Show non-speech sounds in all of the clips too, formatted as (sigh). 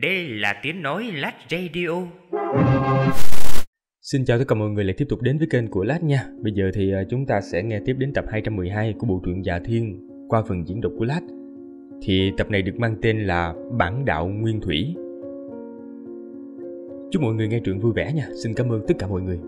Đây là tiếng nói Lát Radio. Xin chào tất cả mọi người lại tiếp tục đến với kênh của Lát nha. Bây giờ thì à, chúng ta sẽ nghe tiếp đến tập 212 của bộ truyện Già dạ Thiên qua phần diễn đọc của Lát. Thì tập này được mang tên là Bản đạo Nguyên Thủy. Chúc mọi người nghe truyện vui vẻ nha. Xin cảm ơn tất cả mọi người.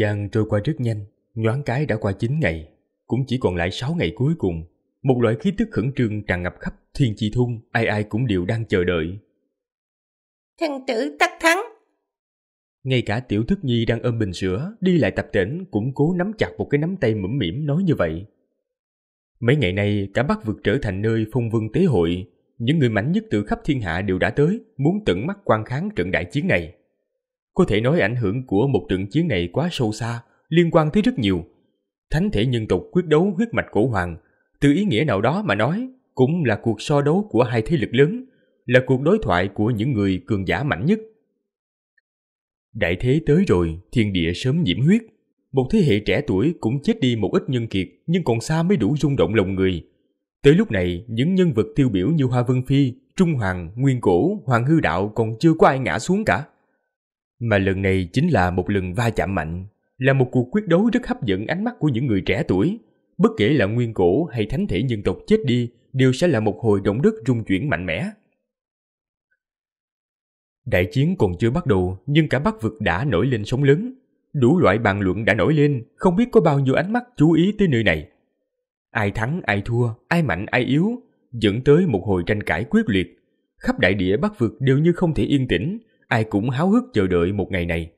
gian trôi qua rất nhanh, nhoáng cái đã qua 9 ngày, cũng chỉ còn lại 6 ngày cuối cùng. Một loại khí tức khẩn trương tràn ngập khắp thiên chi thung, ai ai cũng đều đang chờ đợi. Thần tử tắc thắng! Ngay cả tiểu thức nhi đang ôm bình sữa, đi lại tập tỉnh cũng cố nắm chặt một cái nắm tay mũm mỉm nói như vậy. Mấy ngày nay, cả Bắc vực trở thành nơi phong vương tế hội. Những người mạnh nhất từ khắp thiên hạ đều đã tới, muốn tận mắt quan kháng trận đại chiến này. Có thể nói ảnh hưởng của một trận chiến này quá sâu xa, liên quan tới rất nhiều. Thánh thể nhân tộc quyết đấu huyết mạch cổ hoàng, từ ý nghĩa nào đó mà nói, cũng là cuộc so đấu của hai thế lực lớn, là cuộc đối thoại của những người cường giả mạnh nhất. Đại thế tới rồi, thiên địa sớm nhiễm huyết. Một thế hệ trẻ tuổi cũng chết đi một ít nhân kiệt, nhưng còn xa mới đủ rung động lòng người. Tới lúc này, những nhân vật tiêu biểu như Hoa Vân Phi, Trung Hoàng, Nguyên Cổ, Hoàng Hư Đạo còn chưa có ai ngã xuống cả. Mà lần này chính là một lần va chạm mạnh, là một cuộc quyết đấu rất hấp dẫn ánh mắt của những người trẻ tuổi. Bất kể là nguyên cổ hay thánh thể nhân tộc chết đi, đều sẽ là một hồi động đất rung chuyển mạnh mẽ. Đại chiến còn chưa bắt đầu, nhưng cả Bắc vực đã nổi lên sóng lớn. Đủ loại bàn luận đã nổi lên, không biết có bao nhiêu ánh mắt chú ý tới nơi này. Ai thắng ai thua, ai mạnh ai yếu, dẫn tới một hồi tranh cãi quyết liệt. Khắp đại địa Bắc vực đều như không thể yên tĩnh, ai cũng háo hức chờ đợi một ngày này.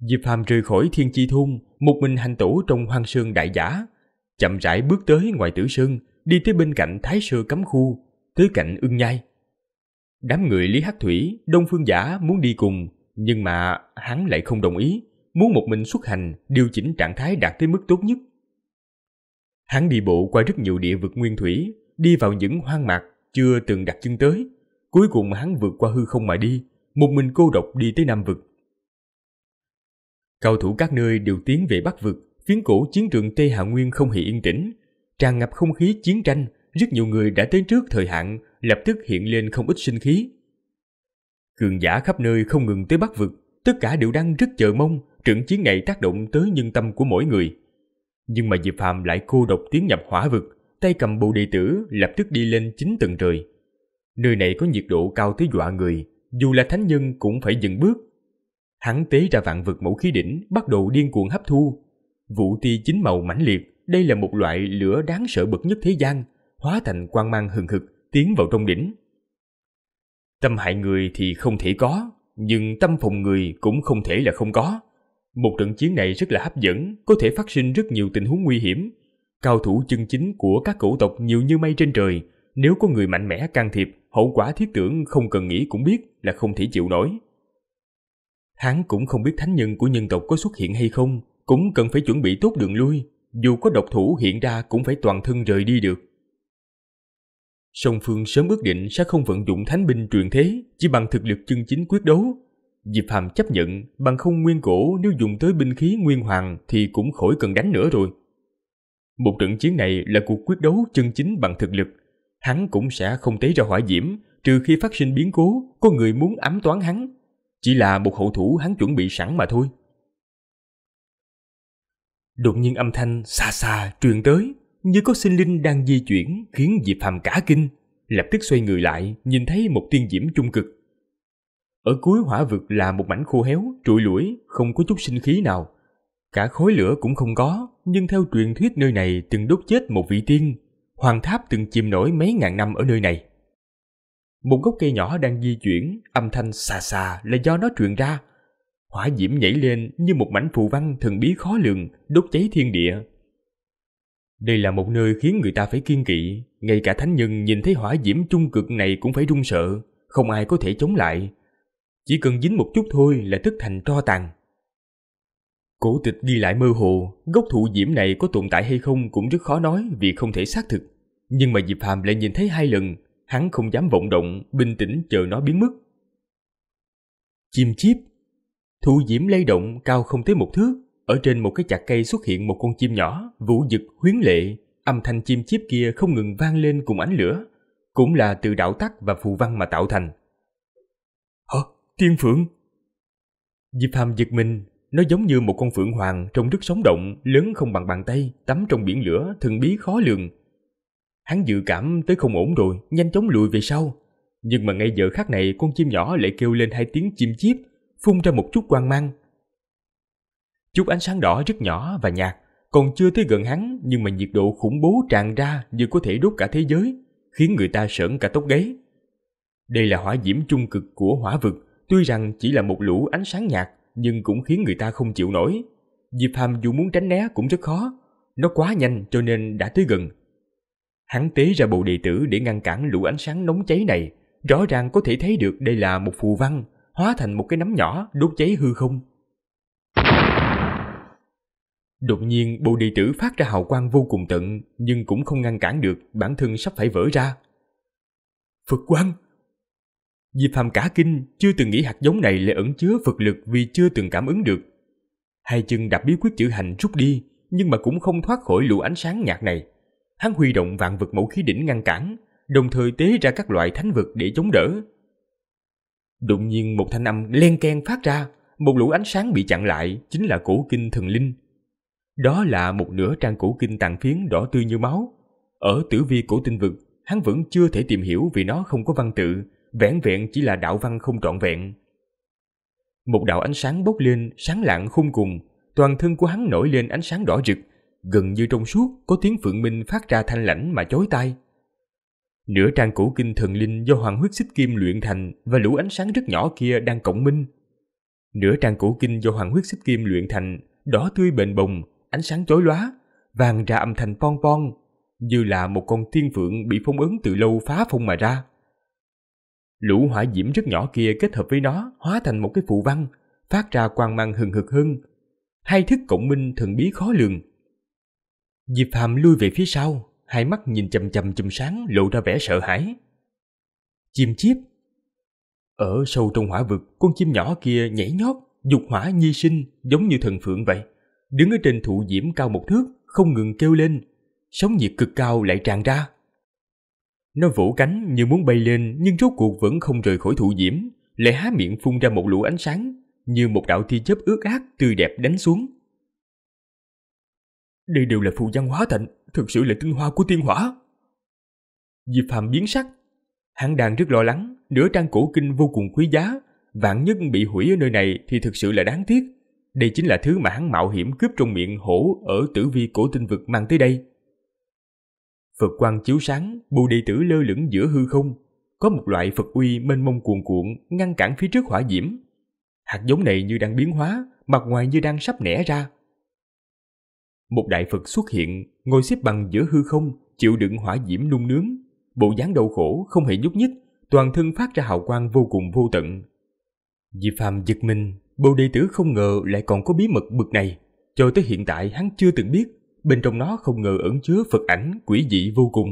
Diệp Phàm rời khỏi Thiên Chi Thung, một mình hành tổ trong hoang sơn đại giả, chậm rãi bước tới ngoài Tử Sơn, đi tới bên cạnh Thái Sơ cấm khu, tới cạnh Ưng Nhai. Đám người Lý Hắc Thủy, Đông Phương Giả muốn đi cùng, nhưng mà hắn lại không đồng ý, muốn một mình xuất hành, điều chỉnh trạng thái đạt tới mức tốt nhất. Hắn đi bộ qua rất nhiều địa vực nguyên thủy, đi vào những hoang mạc chưa từng đặt chân tới, Cuối cùng hắn vượt qua hư không mà đi, một mình cô độc đi tới Nam vực. Cao thủ các nơi đều tiến về Bắc vực, phiến cổ chiến trường Tây Hạ Nguyên không hề yên tĩnh, tràn ngập không khí chiến tranh, rất nhiều người đã tới trước thời hạn, lập tức hiện lên không ít sinh khí. Cường giả khắp nơi không ngừng tới Bắc vực, tất cả đều đang rất chờ mong trận chiến này tác động tới nhân tâm của mỗi người. Nhưng mà Diệp Phàm lại cô độc tiến nhập hỏa vực, tay cầm bộ đệ tử lập tức đi lên chín tầng trời. Nơi này có nhiệt độ cao tới dọa người, dù là thánh nhân cũng phải dừng bước. Hắn tế ra vạn vực mẫu khí đỉnh, bắt đầu điên cuồng hấp thu. Vũ ti chính màu mãnh liệt, đây là một loại lửa đáng sợ bậc nhất thế gian, hóa thành quang mang hừng hực, tiến vào trong đỉnh. Tâm hại người thì không thể có, nhưng tâm phòng người cũng không thể là không có. Một trận chiến này rất là hấp dẫn, có thể phát sinh rất nhiều tình huống nguy hiểm. Cao thủ chân chính của các cổ tộc nhiều như mây trên trời, nếu có người mạnh mẽ can thiệp hậu quả thiết tưởng không cần nghĩ cũng biết là không thể chịu nổi. Hắn cũng không biết thánh nhân của nhân tộc có xuất hiện hay không, cũng cần phải chuẩn bị tốt đường lui, dù có độc thủ hiện ra cũng phải toàn thân rời đi được. Song Phương sớm ước định sẽ không vận dụng thánh binh truyền thế, chỉ bằng thực lực chân chính quyết đấu. Diệp Phàm chấp nhận, bằng không nguyên cổ nếu dùng tới binh khí nguyên hoàng thì cũng khỏi cần đánh nữa rồi. Một trận chiến này là cuộc quyết đấu chân chính bằng thực lực, hắn cũng sẽ không tế ra hỏa diễm, trừ khi phát sinh biến cố, có người muốn ám toán hắn. Chỉ là một hậu thủ hắn chuẩn bị sẵn mà thôi. Đột nhiên âm thanh xa xa truyền tới, như có sinh linh đang di chuyển khiến Diệp Phàm cả kinh, lập tức xoay người lại, nhìn thấy một tiên diễm trung cực. Ở cuối hỏa vực là một mảnh khô héo, trụi lủi, không có chút sinh khí nào. Cả khối lửa cũng không có, nhưng theo truyền thuyết nơi này từng đốt chết một vị tiên hoàng tháp từng chìm nổi mấy ngàn năm ở nơi này. Một gốc cây nhỏ đang di chuyển, âm thanh xà xà là do nó truyền ra. Hỏa diễm nhảy lên như một mảnh phù văn thần bí khó lường, đốt cháy thiên địa. Đây là một nơi khiến người ta phải kiên kỵ, ngay cả thánh nhân nhìn thấy hỏa diễm trung cực này cũng phải run sợ, không ai có thể chống lại. Chỉ cần dính một chút thôi là tức thành tro tàn. Cổ tịch đi lại mơ hồ, gốc thụ diễm này có tồn tại hay không cũng rất khó nói vì không thể xác thực. Nhưng mà Diệp Hàm lại nhìn thấy hai lần, hắn không dám vọng động, bình tĩnh chờ nó biến mất. Chim chip Thụ diễm lay động cao không tới một thước, ở trên một cái chặt cây xuất hiện một con chim nhỏ, vũ dực huyến lệ, âm thanh chim chip kia không ngừng vang lên cùng ánh lửa, cũng là từ đạo tắc và phù văn mà tạo thành. Hả? Tiên Phượng? Diệp Hàm giật mình, nó giống như một con phượng hoàng trông rất sống động, lớn không bằng bàn tay, tắm trong biển lửa, thần bí khó lường. Hắn dự cảm tới không ổn rồi, nhanh chóng lùi về sau. Nhưng mà ngay giờ khắc này con chim nhỏ lại kêu lên hai tiếng chim chiếp, phun ra một chút quang mang. Chút ánh sáng đỏ rất nhỏ và nhạt, còn chưa tới gần hắn nhưng mà nhiệt độ khủng bố tràn ra như có thể đốt cả thế giới, khiến người ta sởn cả tóc gáy. Đây là hỏa diễm trung cực của hỏa vực, tuy rằng chỉ là một lũ ánh sáng nhạt nhưng cũng khiến người ta không chịu nổi. Diệp Hàm dù muốn tránh né cũng rất khó, nó quá nhanh cho nên đã tới gần. Hắn tế ra bộ đệ tử để ngăn cản lũ ánh sáng nóng cháy này, rõ ràng có thể thấy được đây là một phù văn, hóa thành một cái nắm nhỏ đốt cháy hư không. Đột nhiên bộ đệ tử phát ra hào quang vô cùng tận nhưng cũng không ngăn cản được bản thân sắp phải vỡ ra. Phật quang! Diệp Phàm cả kinh, chưa từng nghĩ hạt giống này lại ẩn chứa phật lực vì chưa từng cảm ứng được. Hai chân đạp bí quyết chữ hành rút đi, nhưng mà cũng không thoát khỏi lũ ánh sáng nhạt này. Hắn huy động vạn vật mẫu khí đỉnh ngăn cản, đồng thời tế ra các loại thánh vật để chống đỡ. Đột nhiên một thanh âm len keng phát ra, một lũ ánh sáng bị chặn lại chính là cổ kinh thần linh. Đó là một nửa trang cổ kinh tàn phiến đỏ tươi như máu. Ở tử vi cổ tinh vực, hắn vẫn chưa thể tìm hiểu vì nó không có văn tự, vẻn vẹn chỉ là đạo văn không trọn vẹn. Một đạo ánh sáng bốc lên, sáng lạng khung cùng, toàn thân của hắn nổi lên ánh sáng đỏ rực, gần như trong suốt có tiếng phượng minh phát ra thanh lãnh mà chói tai. Nửa trang cổ kinh thần linh do hoàng huyết xích kim luyện thành và lũ ánh sáng rất nhỏ kia đang cộng minh. Nửa trang cổ kinh do hoàng huyết xích kim luyện thành, đỏ tươi bền bồng, ánh sáng chói lóa, vàng ra âm thanh pon pon, như là một con thiên phượng bị phong ấn từ lâu phá phong mà ra. Lũ hỏa diễm rất nhỏ kia kết hợp với nó hóa thành một cái phụ văn, phát ra quang mang hừng hực hơn. Hai thức cộng minh thần bí khó lường. Diệp Phàm lui về phía sau, hai mắt nhìn chầm chầm chùm sáng lộ ra vẻ sợ hãi. Chim chiếp Ở sâu trong hỏa vực, con chim nhỏ kia nhảy nhót, dục hỏa nhi sinh giống như thần phượng vậy. Đứng ở trên thụ diễm cao một thước, không ngừng kêu lên. Sóng nhiệt cực cao lại tràn ra, nó vũ cánh như muốn bay lên nhưng rốt cuộc vẫn không rời khỏi thụ diễm, lại há miệng phun ra một lũ ánh sáng, như một đạo thi chớp ướt át tươi đẹp đánh xuống. Đây đều là phù văn hóa thạnh, thực sự là tinh hoa của tiên hỏa. Diệp Phạm biến sắc, hắn đang rất lo lắng, nửa trang cổ kinh vô cùng quý giá, vạn nhất bị hủy ở nơi này thì thực sự là đáng tiếc. Đây chính là thứ mà hắn mạo hiểm cướp trong miệng hổ ở tử vi cổ tinh vực mang tới đây. Phật quang chiếu sáng, Bồ đề tử lơ lửng giữa hư không. Có một loại Phật uy mênh mông cuồn cuộn ngăn cản phía trước hỏa diễm. Hạt giống này như đang biến hóa, mặt ngoài như đang sắp nẻ ra. Một đại Phật xuất hiện, ngồi xếp bằng giữa hư không, chịu đựng hỏa diễm nung nướng. Bộ dáng đau khổ, không hề nhúc nhích, toàn thân phát ra hào quang vô cùng vô tận. Diệp Phàm giật mình, Bồ đề tử không ngờ lại còn có bí mật bực này, cho tới hiện tại hắn chưa từng biết bên trong nó không ngờ ẩn chứa Phật ảnh quỷ dị vô cùng.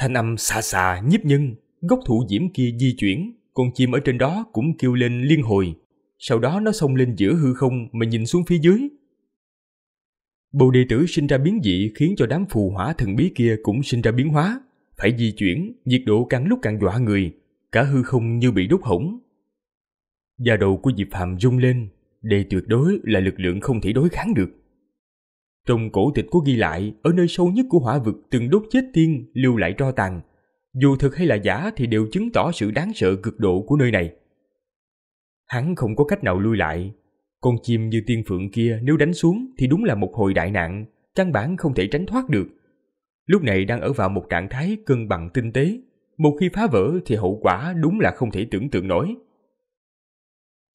Thanh âm xa xa nhíp nhân, gốc thụ diễm kia di chuyển, con chim ở trên đó cũng kêu lên liên hồi. Sau đó nó xông lên giữa hư không mà nhìn xuống phía dưới. Bồ đề tử sinh ra biến dị khiến cho đám phù hỏa thần bí kia cũng sinh ra biến hóa, phải di chuyển, nhiệt độ càng lúc càng dọa người, cả hư không như bị đốt hỏng. Da đầu của Diệp phạm rung lên, đây tuyệt đối là lực lượng không thể đối kháng được. Trong cổ tịch có ghi lại, ở nơi sâu nhất của hỏa vực từng đốt chết tiên, lưu lại tro tàn. Dù thực hay là giả thì đều chứng tỏ sự đáng sợ cực độ của nơi này. Hắn không có cách nào lui lại. Con chim như tiên phượng kia nếu đánh xuống thì đúng là một hồi đại nạn, căn bản không thể tránh thoát được. Lúc này đang ở vào một trạng thái cân bằng tinh tế. Một khi phá vỡ thì hậu quả đúng là không thể tưởng tượng nổi.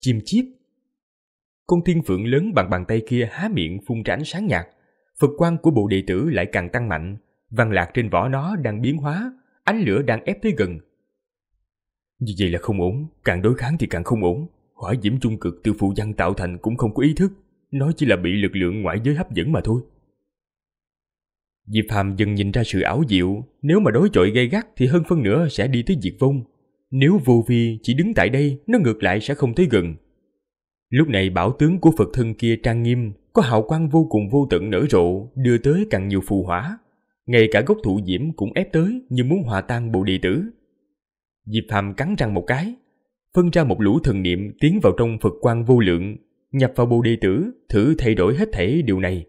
Chim chip Con tiên phượng lớn bằng bàn tay kia há miệng phun ra ánh sáng nhạt, Phật quan của bộ đệ tử lại càng tăng mạnh, văn lạc trên vỏ nó đang biến hóa, ánh lửa đang ép tới gần. Như vậy là không ổn, càng đối kháng thì càng không ổn. Hỏa diễm trung cực từ phụ văn tạo thành cũng không có ý thức, nó chỉ là bị lực lượng ngoại giới hấp dẫn mà thôi. Diệp Hàm dần nhìn ra sự ảo diệu, nếu mà đối chọi gay gắt thì hơn phân nửa sẽ đi tới diệt vong. Nếu vô vi chỉ đứng tại đây, nó ngược lại sẽ không tới gần. Lúc này bảo tướng của Phật thân kia trang nghiêm, có hào quang vô cùng vô tận nở rộ, đưa tới càng nhiều phù hỏa. Ngay cả gốc thụ diễm cũng ép tới như muốn hòa tan bộ đệ tử. Diệp Phàm cắn răng một cái, phân ra một lũ thần niệm tiến vào trong Phật quan vô lượng, nhập vào bộ đệ tử, thử thay đổi hết thảy điều này.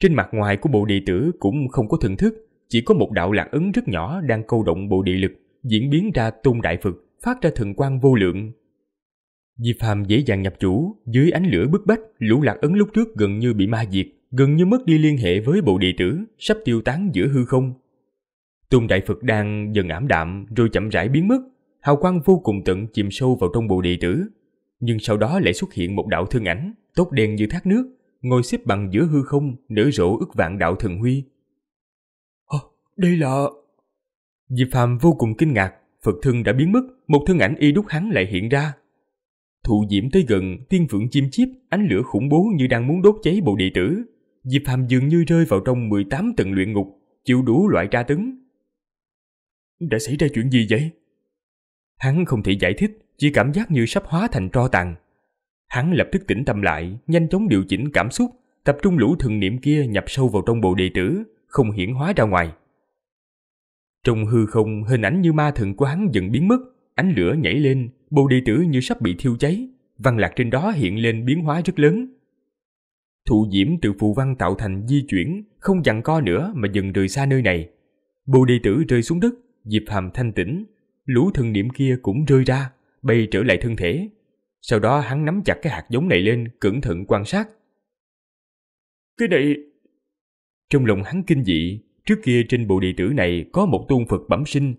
Trên mặt ngoài của bộ đệ tử cũng không có thần thức, chỉ có một đạo lạc ứng rất nhỏ đang câu động bộ địa lực, diễn biến ra tôn đại Phật, phát ra thần quan vô lượng, Diệp Phạm dễ dàng nhập chủ, dưới ánh lửa bức bách, lũ lạc ấn lúc trước gần như bị ma diệt, gần như mất đi liên hệ với bộ đệ tử, sắp tiêu tán giữa hư không. Tôn Đại Phật đang dần ảm đạm rồi chậm rãi biến mất, hào quang vô cùng tận chìm sâu vào trong bộ đệ tử. Nhưng sau đó lại xuất hiện một đạo thân ảnh, tốt đen như thác nước, ngồi xếp bằng giữa hư không, nở rộ ức vạn đạo thần huy. À, đây là... Diệp Phạm vô cùng kinh ngạc, Phật thân đã biến mất, một thân ảnh y đúc hắn lại hiện ra, thụ diễm tới gần tiên phượng chim chiếp ánh lửa khủng bố như đang muốn đốt cháy bộ đệ tử diệp hàm dường như rơi vào trong 18 tầng luyện ngục chịu đủ loại tra tấn đã xảy ra chuyện gì vậy hắn không thể giải thích chỉ cảm giác như sắp hóa thành tro tàn hắn lập tức tĩnh tâm lại nhanh chóng điều chỉnh cảm xúc tập trung lũ thần niệm kia nhập sâu vào trong bộ đệ tử không hiển hóa ra ngoài trong hư không hình ảnh như ma thần của hắn dần biến mất ánh lửa nhảy lên bồ đề tử như sắp bị thiêu cháy, văn lạc trên đó hiện lên biến hóa rất lớn. Thụ diễm từ phù văn tạo thành di chuyển, không dặn co nữa mà dần rời xa nơi này. Bồ đề tử rơi xuống đất, Diệp Hàm thanh tĩnh, lũ thần niệm kia cũng rơi ra, bay trở lại thân thể. Sau đó hắn nắm chặt cái hạt giống này lên, cẩn thận quan sát. Cái này... Trong lòng hắn kinh dị, trước kia trên bộ đệ tử này có một tôn Phật bẩm sinh.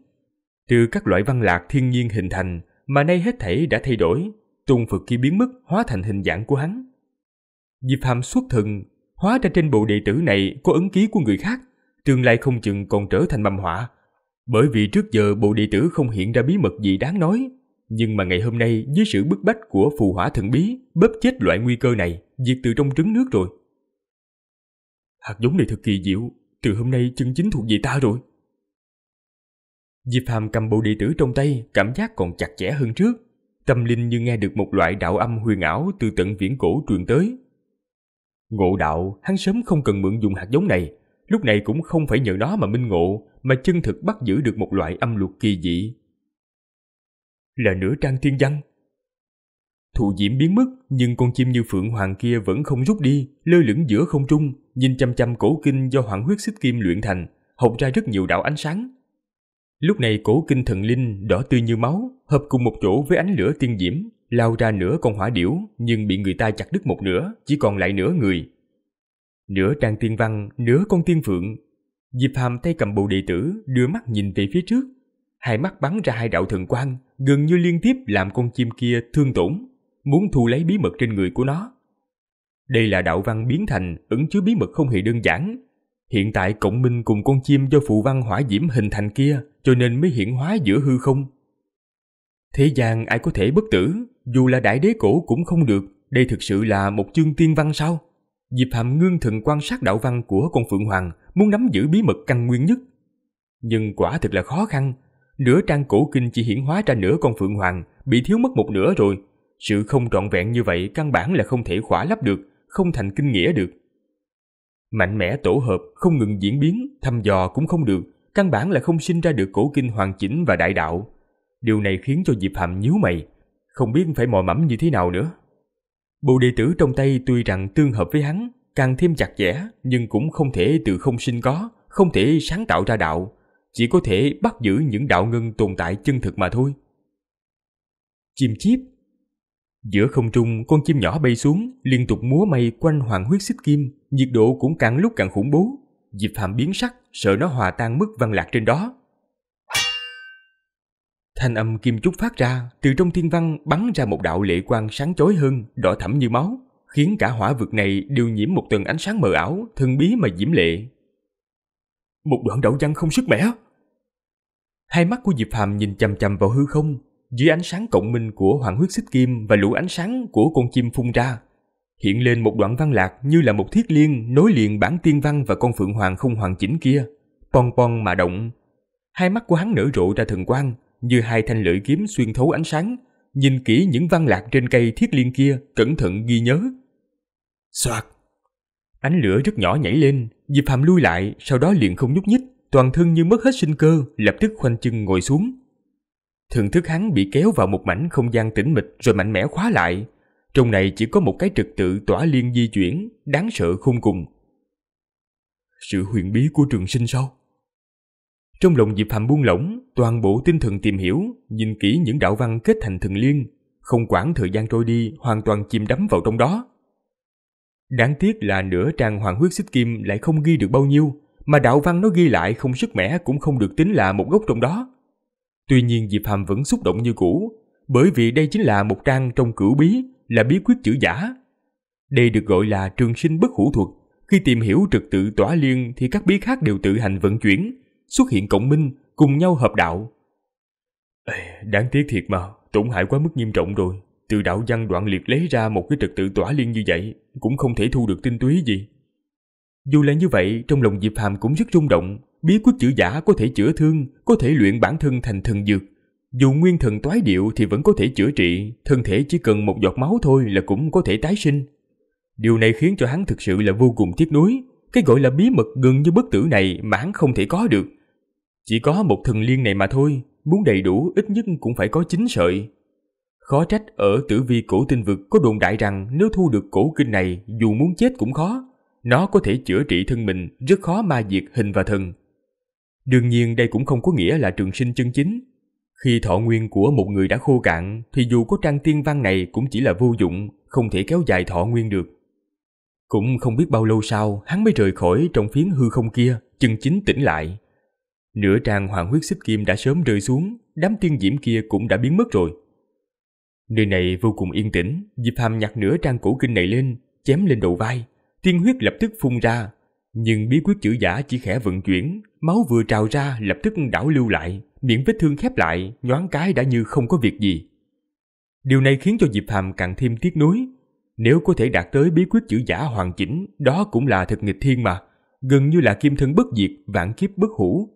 Từ các loại văn lạc thiên nhiên hình thành, mà nay hết thảy đã thay đổi, tôn Phật kia biến mất hóa thành hình dạng của hắn. Diệp Hàm xuất thần, hóa ra trên bộ đệ tử này có ấn ký của người khác, tương lai không chừng còn trở thành mầm họa. Bởi vì trước giờ bộ đệ tử không hiện ra bí mật gì đáng nói, nhưng mà ngày hôm nay dưới sự bức bách của phù hỏa thần bí bóp chết loại nguy cơ này, diệt từ trong trứng nước rồi. Hạt giống này thật kỳ diệu, từ hôm nay chân chính thuộc về ta rồi. Diệp Hàm cầm bộ đệ tử trong tay, cảm giác còn chặt chẽ hơn trước. Tâm linh như nghe được một loại đạo âm huyền ảo từ tận viễn cổ truyền tới. Ngộ đạo, hắn sớm không cần mượn dùng hạt giống này, lúc này cũng không phải nhờ nó mà minh ngộ, mà chân thực bắt giữ được một loại âm luật kỳ dị. Là nửa trang thiên văn. Thụ diễm biến mất, nhưng con chim như phượng hoàng kia vẫn không rút đi, lơ lửng giữa không trung, nhìn chăm chăm cổ kinh do hoàng huyết xích kim luyện thành, học ra rất nhiều đạo ánh sáng, Lúc này cổ kinh thần linh đỏ tươi như máu, hợp cùng một chỗ với ánh lửa tiên diễm, lao ra nửa con hỏa điểu nhưng bị người ta chặt đứt một nửa, chỉ còn lại nửa người. Nửa trang tiên văn, nửa con tiên phượng. Diệp Hàm tay cầm bộ đệ tử, đưa mắt nhìn về phía trước. Hai mắt bắn ra hai đạo thần quang, gần như liên tiếp làm con chim kia thương tổn, muốn thu lấy bí mật trên người của nó. Đây là đạo văn biến thành, ẩn chứa bí mật không hề đơn giản, Hiện tại cộng minh cùng con chim do phụ văn hỏa diễm hình thành kia cho nên mới hiện hóa giữa hư không. Thế gian ai có thể bất tử, dù là đại đế cổ cũng không được, đây thực sự là một chương tiên văn sao? Diệp Hàm ngưng thần quan sát đạo văn của con Phượng Hoàng, muốn nắm giữ bí mật căn nguyên nhất. Nhưng quả thực là khó khăn, nửa trang cổ kinh chỉ hiển hóa ra nửa con Phượng Hoàng, bị thiếu mất một nửa rồi. Sự không trọn vẹn như vậy căn bản là không thể khỏa lắp được, không thành kinh nghĩa được. Mạnh mẽ tổ hợp, không ngừng diễn biến, thăm dò cũng không được, căn bản là không sinh ra được cổ kinh hoàn chỉnh và đại đạo. Điều này khiến cho Diệp Hàm nhíu mày, không biết phải mò mẫm như thế nào nữa. Bộ đệ tử trong tay tuy rằng tương hợp với hắn, càng thêm chặt chẽ nhưng cũng không thể từ không sinh có, không thể sáng tạo ra đạo, chỉ có thể bắt giữ những đạo ngân tồn tại chân thực mà thôi. Chim chiếp Giữa không trung, con chim nhỏ bay xuống, liên tục múa mây quanh hoàng huyết xích kim, nhiệt độ cũng càng lúc càng khủng bố. Diệp Hàm biến sắc, sợ nó hòa tan mức văn lạc trên đó. Thanh âm kim trúc phát ra, từ trong thiên văn bắn ra một đạo lệ quang sáng chói hơn, đỏ thẫm như máu, khiến cả hỏa vực này đều nhiễm một tầng ánh sáng mờ ảo, thần bí mà diễm lệ. Một đoạn đấu văn không sức mẻ. Hai mắt của Diệp Hàm nhìn chằm chằm vào hư không, dưới ánh sáng cộng minh của hoàng huyết xích kim và lũ ánh sáng của con chim phun ra, hiện lên một đoạn văn lạc như là một thiết liên nối liền bản tiên văn và con phượng hoàng không hoàn chỉnh kia, pon pon mà động. Hai mắt của hắn nở rộ ra thần quang, như hai thanh lưỡi kiếm xuyên thấu ánh sáng, nhìn kỹ những văn lạc trên cây thiết liên kia, cẩn thận ghi nhớ. Soạt! Ánh lửa rất nhỏ nhảy lên, Diệp Hàm lui lại, sau đó liền không nhúc nhích, toàn thân như mất hết sinh cơ, lập tức khoanh chân ngồi xuống. Thưởng thức hắn bị kéo vào một mảnh không gian tĩnh mịch rồi mạnh mẽ khóa lại. Trong này chỉ có một cái trực tự tỏa liên di chuyển, đáng sợ khung cùng. Sự huyền bí của trường sinh sao? Trong lòng Diệp Hàm buông lỏng, toàn bộ tinh thần tìm hiểu, nhìn kỹ những đạo văn kết thành thần liên, không quản thời gian trôi đi, hoàn toàn chìm đắm vào trong đó. Đáng tiếc là nửa trang hoàng huyết xích kim lại không ghi được bao nhiêu, mà đạo văn nó ghi lại không sức mẻ cũng không được tính là một gốc trong đó. Tuy nhiên Diệp Hàm vẫn xúc động như cũ, bởi vì đây chính là một trang trong cửu bí, là bí quyết chữ giả. Đây được gọi là trường sinh bất hữu thuật. Khi tìm hiểu trực tự tỏa liên thì các bí khác đều tự hành vận chuyển, xuất hiện cộng minh, cùng nhau hợp đạo. Ê, đáng tiếc thiệt mà, tổn hại quá mức nghiêm trọng rồi. Từ đạo văn đoạn liệt lấy ra một cái trực tự tỏa liên như vậy, cũng không thể thu được tinh túy gì. Dù là như vậy, trong lòng Diệp Hàm cũng rất rung động, bí quyết chữ giả có thể chữa thương, có thể luyện bản thân thành thần dược. Dù nguyên thần toái điệu thì vẫn có thể chữa trị, thân thể chỉ cần một giọt máu thôi là cũng có thể tái sinh. Điều này khiến cho hắn thực sự là vô cùng tiếc nuối, cái gọi là bí mật gần như bất tử này mà hắn không thể có được. Chỉ có một thần liên này mà thôi, muốn đầy đủ ít nhất cũng phải có chín sợi. Khó trách ở tử vi cổ tinh vực có đồn đại rằng nếu thu được cổ kinh này dù muốn chết cũng khó. Nó có thể chữa trị thân mình rất khó ma diệt hình và thần. Đương nhiên đây cũng không có nghĩa là trường sinh chân chính. Khi thọ nguyên của một người đã khô cạn thì dù có trang tiên văn này cũng chỉ là vô dụng, không thể kéo dài thọ nguyên được. Cũng không biết bao lâu sau, hắn mới rời khỏi trong phiến hư không kia, chân chính tỉnh lại. Nửa trang hoàng huyết xích kim đã sớm rơi xuống, đám tiên diễm kia cũng đã biến mất rồi. Nơi này vô cùng yên tĩnh, Diệp Hàm nhặt nửa trang cổ kinh này lên, chém lên đầu vai, tiên huyết lập tức phun ra. Nhưng bí quyết chữ giả chỉ khẽ vận chuyển, máu vừa trào ra lập tức đảo lưu lại, miệng vết thương khép lại, nhoáng cái đã như không có việc gì. Điều này khiến cho Diệp Phàm càng thêm tiếc nuối. Nếu có thể đạt tới bí quyết chữ giả hoàn chỉnh, đó cũng là thực nghịch thiên mà, gần như là kim thân bất diệt, vạn kiếp bất hủ.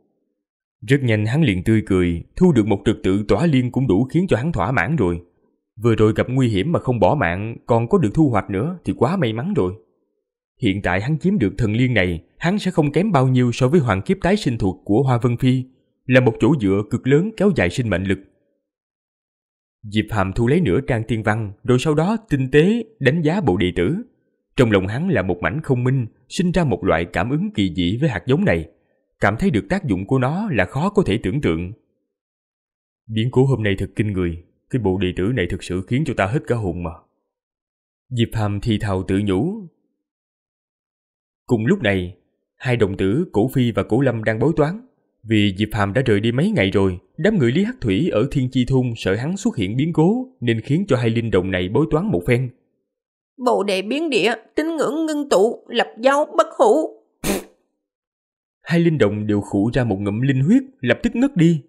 Rất nhanh hắn liền tươi cười, thu được một trực tự tỏa liên cũng đủ khiến cho hắn thỏa mãn rồi. Vừa rồi gặp nguy hiểm mà không bỏ mạng, còn có được thu hoạch nữa thì quá may mắn rồi. Hiện tại hắn chiếm được thần liên này, hắn sẽ không kém bao nhiêu so với hoàng kiếp tái sinh thuộc của Hoa Vân Phi, là một chỗ dựa cực lớn kéo dài sinh mệnh lực. Diệp Hàm thu lấy nửa trang tiên văn, rồi sau đó tinh tế đánh giá bộ đệ tử. Trong lòng hắn là một mảnh không minh, sinh ra một loại cảm ứng kỳ dị với hạt giống này. Cảm thấy được tác dụng của nó là khó có thể tưởng tượng. Biến cố hôm nay thật kinh người, cái bộ đệ tử này thực sự khiến cho ta hết cả hồn mà. Diệp Hàm thì thào tự nhủ, Cùng lúc này, hai đồng tử Cổ Phi và Cổ Lâm đang bối toán. Vì Diệp Hàm đã rời đi mấy ngày rồi, đám người Lý Hắc Thủy ở Thiên Chi Thôn sợ hắn xuất hiện biến cố nên khiến cho hai linh đồng này bối toán một phen. Bồ đề biến địa, tín ngưỡng ngưng tụ, lập giáo bất hủ. hai linh đồng đều khủ ra một ngụm linh huyết, lập tức ngất đi.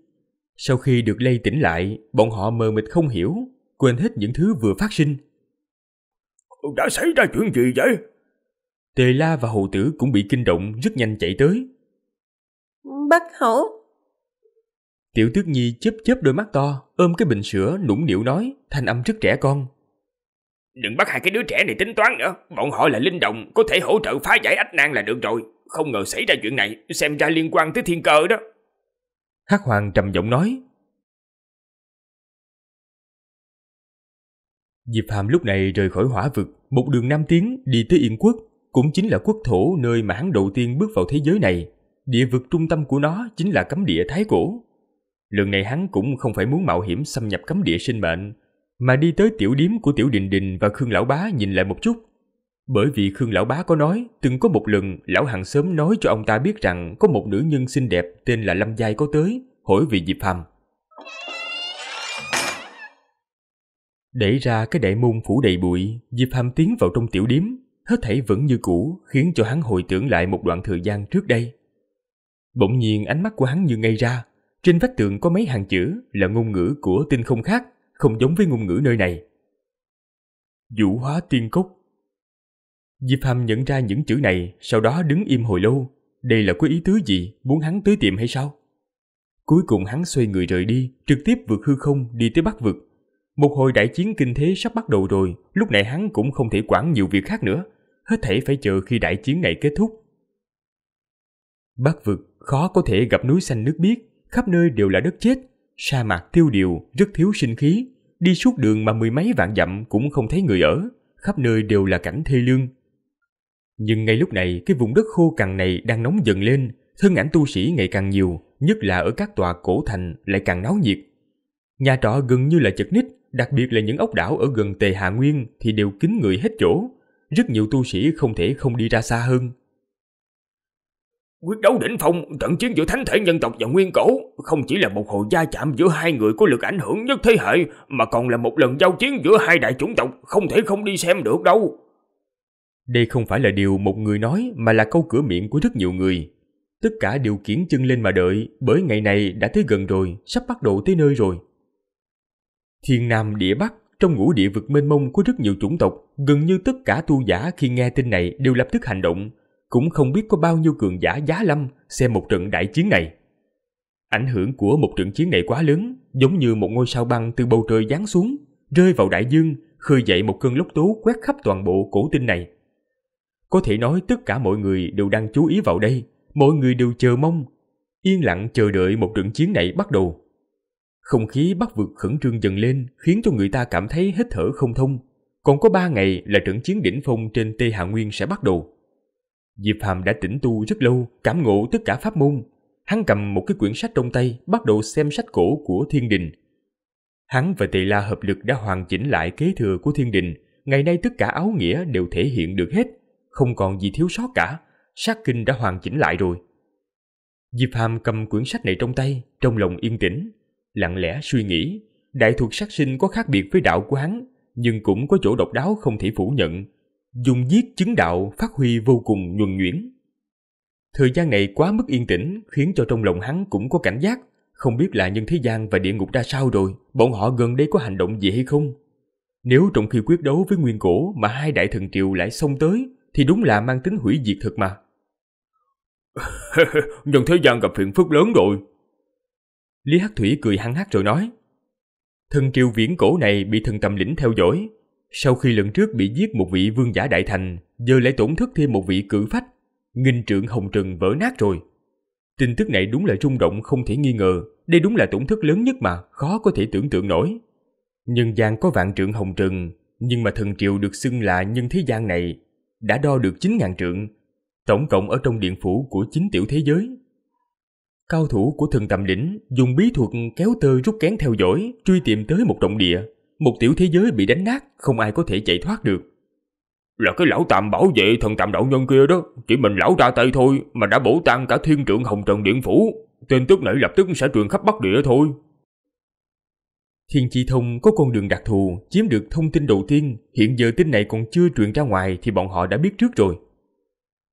Sau khi được lây tỉnh lại, bọn họ mờ mịt không hiểu, quên hết những thứ vừa phát sinh. Đã xảy ra chuyện gì vậy? Tề La và hầu tử cũng bị kinh động rất nhanh chạy tới. Bác hổ! Tiểu tước nhi chớp chớp đôi mắt to, ôm cái bình sữa nũng nịu nói, thanh âm rất trẻ con. Đừng bắt hai cái đứa trẻ này tính toán nữa, bọn họ là linh động, có thể hỗ trợ phá giải ách nan là được rồi. Không ngờ xảy ra chuyện này, xem ra liên quan tới thiên cơ đó. Hắc Hoàng trầm giọng nói. Diệp Hàm lúc này rời khỏi hỏa vực, một đường nam tiến đi tới Yên Quốc, cũng chính là quốc thổ nơi mà hắn đầu tiên bước vào thế giới này. Địa vực trung tâm của nó chính là cấm địa Thái Cổ. Lần này hắn cũng không phải muốn mạo hiểm xâm nhập cấm địa sinh mệnh, mà đi tới tiểu điếm của Tiểu Đình Đình và Khương Lão Bá nhìn lại một chút. Bởi vì Khương Lão Bá có nói, từng có một lần Lão hằng sớm nói cho ông ta biết rằng có một nữ nhân xinh đẹp tên là Lâm Giai có tới, hỏi về Diệp Hàm. Đẩy ra cái đại môn phủ đầy bụi, Diệp Hàm tiến vào trong tiểu điếm, hết thảy vẫn như cũ khiến cho hắn hồi tưởng lại một đoạn thời gian trước đây. Bỗng nhiên ánh mắt của hắn như ngay ra, trên vách tường có mấy hàng chữ là ngôn ngữ của tinh không khác, không giống với ngôn ngữ nơi này. Vũ hóa tiên cốc Diệp Hàm nhận ra những chữ này, sau đó đứng im hồi lâu. Đây là có ý tứ gì, muốn hắn tới tiệm hay sao? Cuối cùng hắn xoay người rời đi, trực tiếp vượt hư không đi tới bắc vực, một hồi đại chiến kinh thế sắp bắt đầu rồi, lúc này hắn cũng không thể quản nhiều việc khác nữa. Hết thể phải chờ khi đại chiến này kết thúc. Bắc vực khó có thể gặp núi xanh nước biếc, khắp nơi đều là đất chết, sa mạc tiêu điều, rất thiếu sinh khí. Đi suốt đường mà mười mấy vạn dặm cũng không thấy người ở, khắp nơi đều là cảnh thê lương. Nhưng ngay lúc này, cái vùng đất khô cằn này đang nóng dần lên, thân ảnh tu sĩ ngày càng nhiều, nhất là ở các tòa cổ thành lại càng náo nhiệt. Nhà trọ gần như là chật ních, đặc biệt là những ốc đảo ở gần Tề Hạ Nguyên thì đều kín người hết chỗ. Rất nhiều tu sĩ không thể không đi ra xa hơn. Quyết đấu đỉnh phong, trận chiến giữa thánh thể nhân tộc và nguyên cổ không chỉ là một hồi gia chạm giữa hai người có lực ảnh hưởng nhất thế hệ mà còn là một lần giao chiến giữa hai đại chủng tộc không thể không đi xem được đâu. Đây không phải là điều một người nói mà là câu cửa miệng của rất nhiều người. Tất cả đều kiển chân lên mà đợi bởi ngày này đã tới gần rồi, sắp bắt đầu tới nơi rồi. Thiên Nam địa Bắc, trong ngũ địa vực mênh mông có rất nhiều chủng tộc, gần như tất cả tu giả khi nghe tin này đều lập tức hành động, cũng không biết có bao nhiêu cường giả giá lâm xem một trận đại chiến này. Ảnh hưởng của một trận chiến này quá lớn, giống như một ngôi sao băng từ bầu trời giáng xuống, rơi vào đại dương, khơi dậy một cơn lốc tố quét khắp toàn bộ cổ tinh này. Có thể nói tất cả mọi người đều đang chú ý vào đây, mọi người đều chờ mong, yên lặng chờ đợi một trận chiến này bắt đầu. Không khí bắc vượt khẩn trương dần lên khiến cho người ta cảm thấy hít thở không thông. Còn có ba ngày là trận chiến đỉnh phong trên Tây Hạ Nguyên sẽ bắt đầu. Diệp Hàm đã tĩnh tu rất lâu, cảm ngộ tất cả pháp môn. Hắn cầm một cái quyển sách trong tay, bắt đầu xem sách cổ của Thiên Đình. Hắn và Tỳ La hợp lực đã hoàn chỉnh lại kế thừa của Thiên Đình. Ngày nay tất cả áo nghĩa đều thể hiện được hết, không còn gì thiếu sót cả. Sát kinh đã hoàn chỉnh lại rồi. Diệp Hàm cầm quyển sách này trong tay, trong lòng yên tĩnh, Lặng lẽ suy nghĩ, đại thuật sát sinh có khác biệt với đạo của hắn, nhưng cũng có chỗ độc đáo không thể phủ nhận. Dùng giết chứng đạo phát huy vô cùng nhuần nhuyễn. Thời gian này quá mức yên tĩnh khiến cho trong lòng hắn cũng có cảnh giác, không biết là nhân thế gian và địa ngục ra sao rồi, bọn họ gần đây có hành động gì hay không. Nếu trong khi quyết đấu với nguyên cổ mà hai đại thần triều lại xông tới, thì đúng là mang tính hủy diệt thật mà. (laughs) nhân thế gian gặp phiền phức lớn rồi. Lý Hắc Thủy cười hăng hắc rồi nói. Thần triều viễn cổ này bị thần tầm lĩnh theo dõi. Sau khi lần trước bị giết một vị vương giả đại thành, giờ lại tổn thất thêm một vị cử phách. Nghìn trượng hồng trần vỡ nát rồi. Tin tức này đúng là rung động không thể nghi ngờ. Đây đúng là tổn thất lớn nhất mà khó có thể tưởng tượng nổi. Nhân gian có vạn trượng hồng trần, nhưng mà thần triều được xưng là nhân thế gian này đã đo được 9.000 trượng, tổng cộng ở trong điện phủ của chín tiểu thế giới cao thủ của thần tầm lĩnh dùng bí thuật kéo tơ rút kén theo dõi, truy tìm tới một động địa, một tiểu thế giới bị đánh nát, không ai có thể chạy thoát được. Là cái lão tạm bảo vệ thần tạm đạo nhân kia đó, chỉ mình lão ra tay thôi mà đã bổ tan cả thiên trượng hồng trần điện phủ, Tin tức này lập tức sẽ truyền khắp bắc địa thôi. Thiên Chi Thông có con đường đặc thù, chiếm được thông tin đầu tiên, hiện giờ tin này còn chưa truyền ra ngoài thì bọn họ đã biết trước rồi.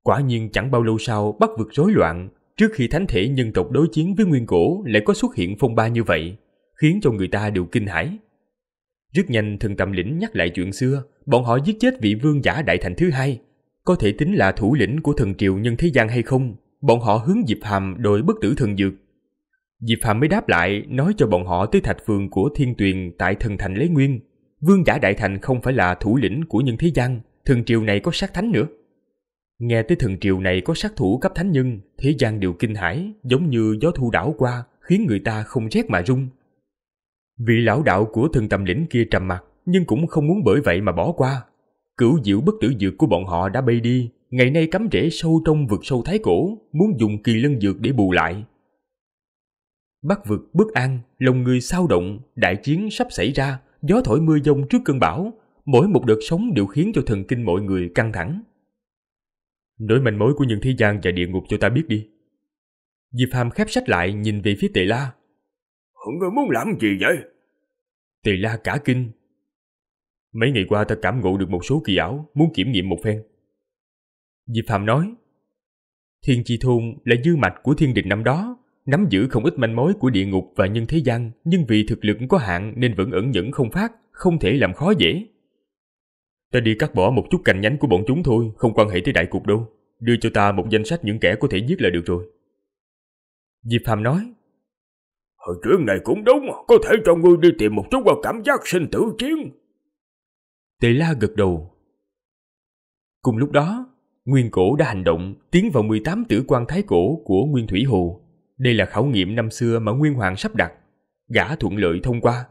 Quả nhiên chẳng bao lâu sau bắt vực rối loạn, Trước khi thánh thể nhân tộc đối chiến với nguyên cổ lại có xuất hiện phong ba như vậy, khiến cho người ta đều kinh hãi. Rất nhanh thần tầm lĩnh nhắc lại chuyện xưa, bọn họ giết chết vị vương giả đại thành thứ hai. Có thể tính là thủ lĩnh của thần triều nhân thế gian hay không, bọn họ hướng Diệp Hàm đội bất tử thần dược. Diệp Hàm mới đáp lại nói cho bọn họ tới thạch phường của thiên tuyền tại thần thành lấy nguyên. Vương giả đại thành không phải là thủ lĩnh của nhân thế gian, thần triều này có sát thánh nữa. Nghe tới thần triều này có sát thủ cấp thánh nhân, thế gian đều kinh hãi, giống như gió thu đảo qua, khiến người ta không rét mà run. Vị lão đạo của thần tầm lĩnh kia trầm mặt, nhưng cũng không muốn bởi vậy mà bỏ qua. Cửu diệu bất tử dược của bọn họ đã bay đi, ngày nay cắm rễ sâu trong vực sâu thái cổ, muốn dùng kỳ lân dược để bù lại. Bắc vực bất an, lòng người sao động, đại chiến sắp xảy ra, gió thổi mưa dông trước cơn bão, mỗi một đợt sống đều khiến cho thần kinh mọi người căng thẳng. Nối manh mối của những thế gian và địa ngục cho ta biết đi. Diệp Hàm khép sách lại nhìn về phía Tề La. Hắn Ngươi muốn làm gì vậy? Tề La cả kinh. Mấy ngày qua ta cảm ngộ được một số kỳ ảo, muốn kiểm nghiệm một phen. Diệp Hàm nói, Thiên Chi Thôn là dư mạch của thiên đình năm đó, nắm giữ không ít manh mối của địa ngục và nhân thế gian, nhưng vì thực lực có hạn nên vẫn ẩn nhẫn không phát, không thể làm khó dễ. Ta đi cắt bỏ một chút cành nhánh của bọn chúng thôi, không quan hệ tới đại cục đâu. Đưa cho ta một danh sách những kẻ có thể giết là được rồi. Diệp Phạm nói. Hồi chuyện này cũng đúng, có thể cho ngươi đi tìm một chút qua cảm giác sinh tử chiến. Tề La gật đầu. Cùng lúc đó, Nguyên Cổ đã hành động tiến vào 18 tử quan thái cổ của Nguyên Thủy Hồ. Đây là khảo nghiệm năm xưa mà Nguyên Hoàng sắp đặt. Gã thuận lợi thông qua,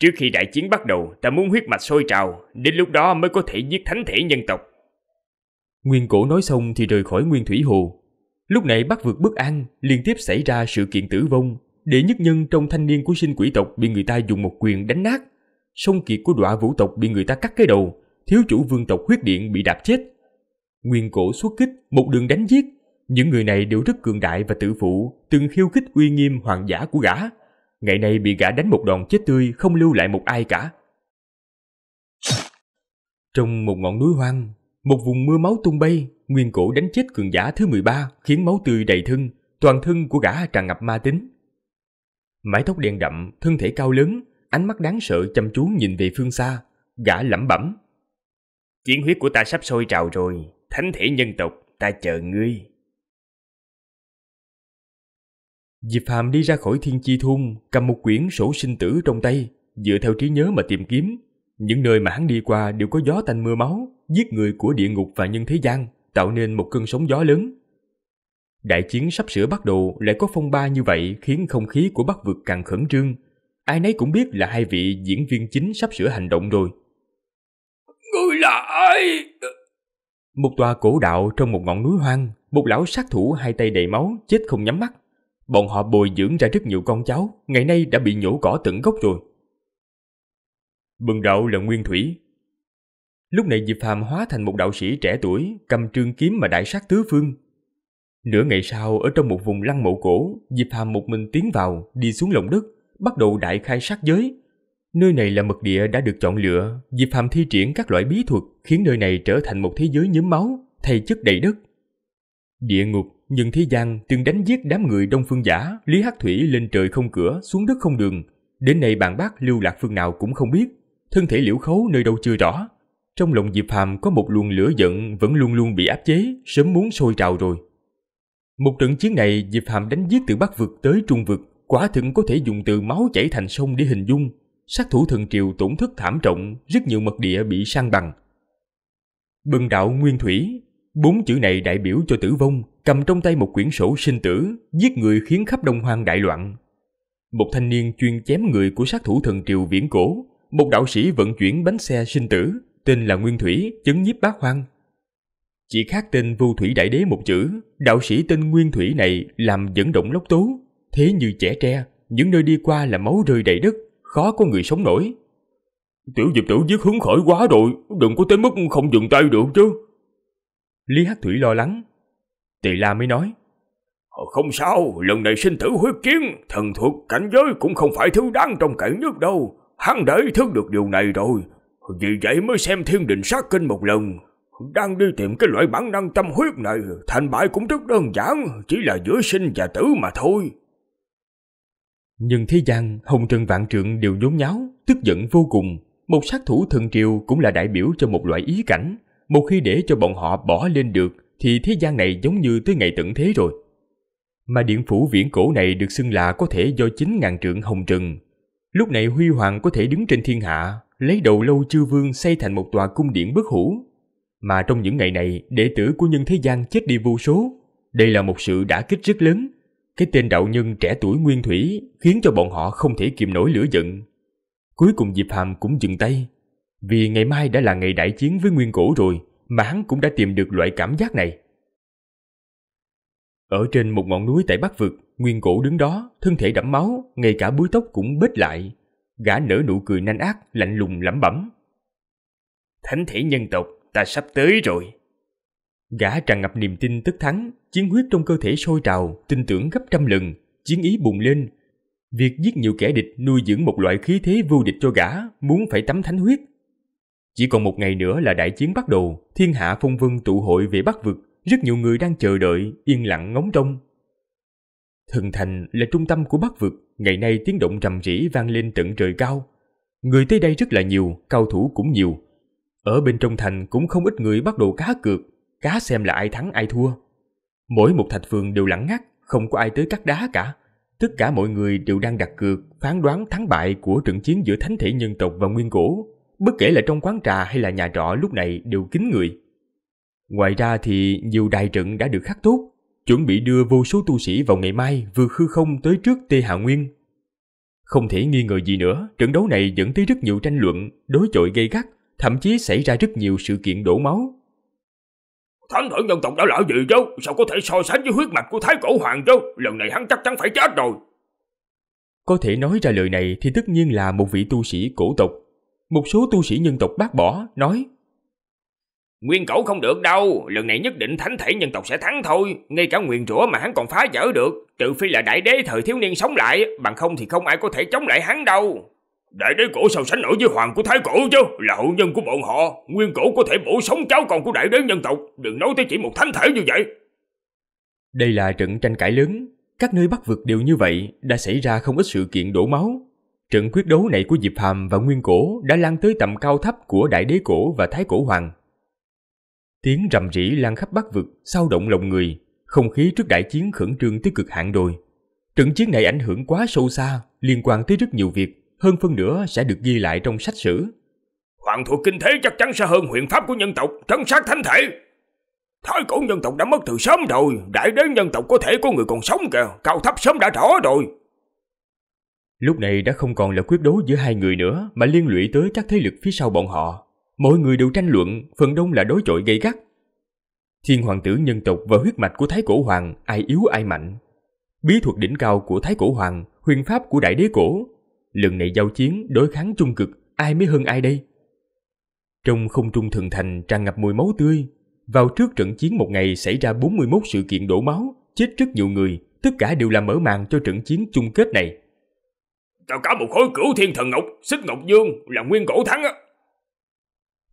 Trước khi đại chiến bắt đầu, ta muốn huyết mạch sôi trào, đến lúc đó mới có thể giết thánh thể nhân tộc. Nguyên cổ nói xong thì rời khỏi Nguyên Thủy Hồ. Lúc này bắt vượt bất an, liên tiếp xảy ra sự kiện tử vong, để nhất nhân trong thanh niên của sinh quỷ tộc bị người ta dùng một quyền đánh nát. Sông kiệt của đọa vũ tộc bị người ta cắt cái đầu, thiếu chủ vương tộc huyết điện bị đạp chết. Nguyên cổ xuất kích, một đường đánh giết. Những người này đều rất cường đại và tự phụ, từng khiêu khích uy nghiêm hoàng giả của gã Ngày nay bị gã đánh một đòn chết tươi không lưu lại một ai cả. Trong một ngọn núi hoang, một vùng mưa máu tung bay, nguyên cổ đánh chết cường giả thứ 13 khiến máu tươi đầy thân, toàn thân của gã tràn ngập ma tính. Mái tóc đen đậm, thân thể cao lớn, ánh mắt đáng sợ chăm chú nhìn về phương xa, gã lẩm bẩm. Chiến huyết của ta sắp sôi trào rồi, thánh thể nhân tộc, ta chờ ngươi. Diệp Hàm đi ra khỏi thiên chi thung, cầm một quyển sổ sinh tử trong tay, dựa theo trí nhớ mà tìm kiếm. Những nơi mà hắn đi qua đều có gió tanh mưa máu, giết người của địa ngục và nhân thế gian, tạo nên một cơn sóng gió lớn. Đại chiến sắp sửa bắt đầu lại có phong ba như vậy khiến không khí của Bắc vực càng khẩn trương. Ai nấy cũng biết là hai vị diễn viên chính sắp sửa hành động rồi. Người là ai? Một tòa cổ đạo trong một ngọn núi hoang, một lão sát thủ hai tay đầy máu chết không nhắm mắt Bọn họ bồi dưỡng ra rất nhiều con cháu, ngày nay đã bị nhổ cỏ tận gốc rồi. Bần đạo là Nguyên Thủy. Lúc này Diệp Phàm hóa thành một đạo sĩ trẻ tuổi, cầm trương kiếm mà đại sát tứ phương. Nửa ngày sau, ở trong một vùng lăng mộ cổ, Diệp Phàm một mình tiến vào, đi xuống lòng đất, bắt đầu đại khai sát giới. Nơi này là mật địa đã được chọn lựa, Diệp Phàm thi triển các loại bí thuật khiến nơi này trở thành một thế giới nhúm máu, thay chất đầy đất. Địa ngục nhưng thế gian từng đánh giết đám người đông phương giả, Lý Hắc Thủy lên trời không cửa, xuống đất không đường. Đến nay bạn bác lưu lạc phương nào cũng không biết, thân thể liễu khấu nơi đâu chưa rõ. Trong lòng Diệp Phàm có một luồng lửa giận vẫn luôn luôn bị áp chế, sớm muốn sôi trào rồi. Một trận chiến này Diệp Phàm đánh giết từ Bắc vực tới Trung vực, quả thực có thể dùng từ máu chảy thành sông để hình dung. Sát thủ thần triều tổn thất thảm trọng, rất nhiều mật địa bị san bằng. Bần đạo Nguyên Thủy Bốn chữ này đại biểu cho tử vong, cầm trong tay một quyển sổ sinh tử, giết người khiến khắp đông hoang đại loạn. Một thanh niên chuyên chém người của sát thủ thần triều viễn cổ, một đạo sĩ vận chuyển bánh xe sinh tử, tên là Nguyên Thủy, chấn nhiếp bát hoang. Chỉ khác tên vu thủy đại đế một chữ, đạo sĩ tên Nguyên Thủy này làm dẫn động lốc tố, thế như trẻ tre, những nơi đi qua là máu rơi đầy đất, khó có người sống nổi. Tiểu diệp tử giết hứng khởi quá rồi, đừng có tới mức không dừng tay được chứ. Lý Hắc Thủy lo lắng. Tỳ La mới nói. Ờ, không sao, lần này sinh tử huyết chiến, thần thuật cảnh giới cũng không phải thứ đáng trong cậy nước đâu. Hắn đã ý thức được điều này rồi. Vì vậy mới xem thiên định sát kinh một lần. Đang đi tìm cái loại bản năng tâm huyết này, thành bại cũng rất đơn giản, chỉ là giữa sinh và tử mà thôi. Nhưng thế gian, hồng trần vạn trượng đều nhốn nháo, tức giận vô cùng. Một sát thủ thần triều cũng là đại biểu cho một loại ý cảnh, một khi để cho bọn họ bỏ lên được thì thế gian này giống như tới ngày tận thế rồi. Mà điện phủ viễn cổ này được xưng là có thể do 9 ngàn trượng hồng trần. Lúc này Huy Hoàng có thể đứng trên thiên hạ, lấy đầu lâu chư vương xây thành một tòa cung điện bất hủ. Mà trong những ngày này, đệ tử của nhân thế gian chết đi vô số. Đây là một sự đã kích rất lớn. Cái tên đạo nhân trẻ tuổi nguyên thủy khiến cho bọn họ không thể kiềm nổi lửa giận. Cuối cùng Diệp Hàm cũng dừng tay, vì ngày mai đã là ngày đại chiến với Nguyên Cổ rồi mà hắn cũng đã tìm được loại cảm giác này. Ở trên một ngọn núi tại Bắc Vực, Nguyên Cổ đứng đó, thân thể đẫm máu, ngay cả búi tóc cũng bết lại. Gã nở nụ cười nanh ác, lạnh lùng lẩm bẩm. Thánh thể nhân tộc, ta sắp tới rồi. Gã tràn ngập niềm tin tức thắng, chiến huyết trong cơ thể sôi trào, tin tưởng gấp trăm lần, chiến ý bùng lên. Việc giết nhiều kẻ địch nuôi dưỡng một loại khí thế vô địch cho gã, muốn phải tắm thánh huyết chỉ còn một ngày nữa là đại chiến bắt đầu, thiên hạ phong vân tụ hội về Bắc Vực, rất nhiều người đang chờ đợi, yên lặng ngóng trông. Thần Thành là trung tâm của Bắc Vực, ngày nay tiếng động rầm rĩ vang lên tận trời cao. Người tới đây rất là nhiều, cao thủ cũng nhiều. Ở bên trong thành cũng không ít người bắt đầu cá cược, cá xem là ai thắng ai thua. Mỗi một thạch phường đều lặng ngắt, không có ai tới cắt đá cả. Tất cả mọi người đều đang đặt cược, phán đoán thắng bại của trận chiến giữa thánh thể nhân tộc và nguyên cổ bất kể là trong quán trà hay là nhà trọ lúc này đều kín người. Ngoài ra thì nhiều đài trận đã được khắc tốt, chuẩn bị đưa vô số tu sĩ vào ngày mai vừa hư không tới trước Tê Hạ Nguyên. Không thể nghi ngờ gì nữa, trận đấu này dẫn tới rất nhiều tranh luận, đối chọi gay gắt, thậm chí xảy ra rất nhiều sự kiện đổ máu. Thánh thượng nhân tộc đã lỡ gì chứ, sao có thể so sánh với huyết mạch của Thái Cổ Hoàng chứ, lần này hắn chắc chắn phải chết rồi. Có thể nói ra lời này thì tất nhiên là một vị tu sĩ cổ tộc một số tu sĩ nhân tộc bác bỏ, nói Nguyên cẩu không được đâu, lần này nhất định thánh thể nhân tộc sẽ thắng thôi, ngay cả nguyền rủa mà hắn còn phá vỡ được, trừ phi là đại đế thời thiếu niên sống lại, bằng không thì không ai có thể chống lại hắn đâu. Đại đế cổ sao sánh nổi với hoàng của thái cổ chứ, là hậu nhân của bọn họ, nguyên cổ có thể bổ sống cháu con của đại đế nhân tộc, đừng nói tới chỉ một thánh thể như vậy. Đây là trận tranh cãi lớn, các nơi bắc vực đều như vậy, đã xảy ra không ít sự kiện đổ máu, Trận quyết đấu này của Diệp Hàm và Nguyên Cổ đã lan tới tầm cao thấp của Đại Đế Cổ và Thái Cổ Hoàng. Tiếng rầm rĩ lan khắp Bắc Vực, sao động lòng người, không khí trước đại chiến khẩn trương tới cực hạn rồi. Trận chiến này ảnh hưởng quá sâu xa, liên quan tới rất nhiều việc, hơn phân nữa sẽ được ghi lại trong sách sử. Hoàng thuộc kinh thế chắc chắn sẽ hơn huyền pháp của nhân tộc, trấn sát thánh thể. Thái cổ nhân tộc đã mất từ sớm rồi, đại đế nhân tộc có thể có người còn sống kìa, cao thấp sớm đã rõ rồi. Lúc này đã không còn là quyết đấu giữa hai người nữa mà liên lụy tới các thế lực phía sau bọn họ. Mọi người đều tranh luận, phần đông là đối chọi gây gắt. Thiên hoàng tử nhân tộc và huyết mạch của Thái Cổ Hoàng ai yếu ai mạnh. Bí thuật đỉnh cao của Thái Cổ Hoàng, huyền pháp của Đại Đế Cổ. Lần này giao chiến, đối kháng chung cực, ai mới hơn ai đây? Trong không trung thần thành tràn ngập mùi máu tươi. Vào trước trận chiến một ngày xảy ra 41 sự kiện đổ máu, chết rất nhiều người, tất cả đều là mở màn cho trận chiến chung kết này. Cả cả một khối cửu thiên thần ngọc, xích ngọc dương là nguyên cổ thắng á.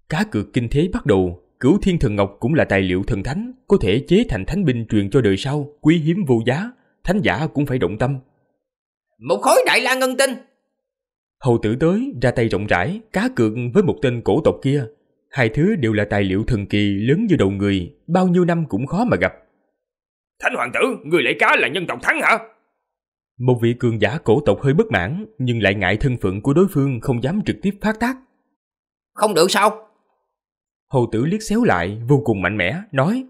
Cá cược kinh thế bắt đầu, cửu thiên thần ngọc cũng là tài liệu thần thánh, có thể chế thành thánh binh truyền cho đời sau, quý hiếm vô giá, thánh giả cũng phải động tâm. Một khối đại la ngân tinh. Hầu tử tới, ra tay rộng rãi, cá cược với một tên cổ tộc kia. Hai thứ đều là tài liệu thần kỳ lớn như đầu người, bao nhiêu năm cũng khó mà gặp. Thánh hoàng tử, người lấy cá là nhân tộc thắng hả? Một vị cường giả cổ tộc hơi bất mãn, nhưng lại ngại thân phận của đối phương không dám trực tiếp phát tác. Không được sao? Hầu tử liếc xéo lại, vô cùng mạnh mẽ, nói.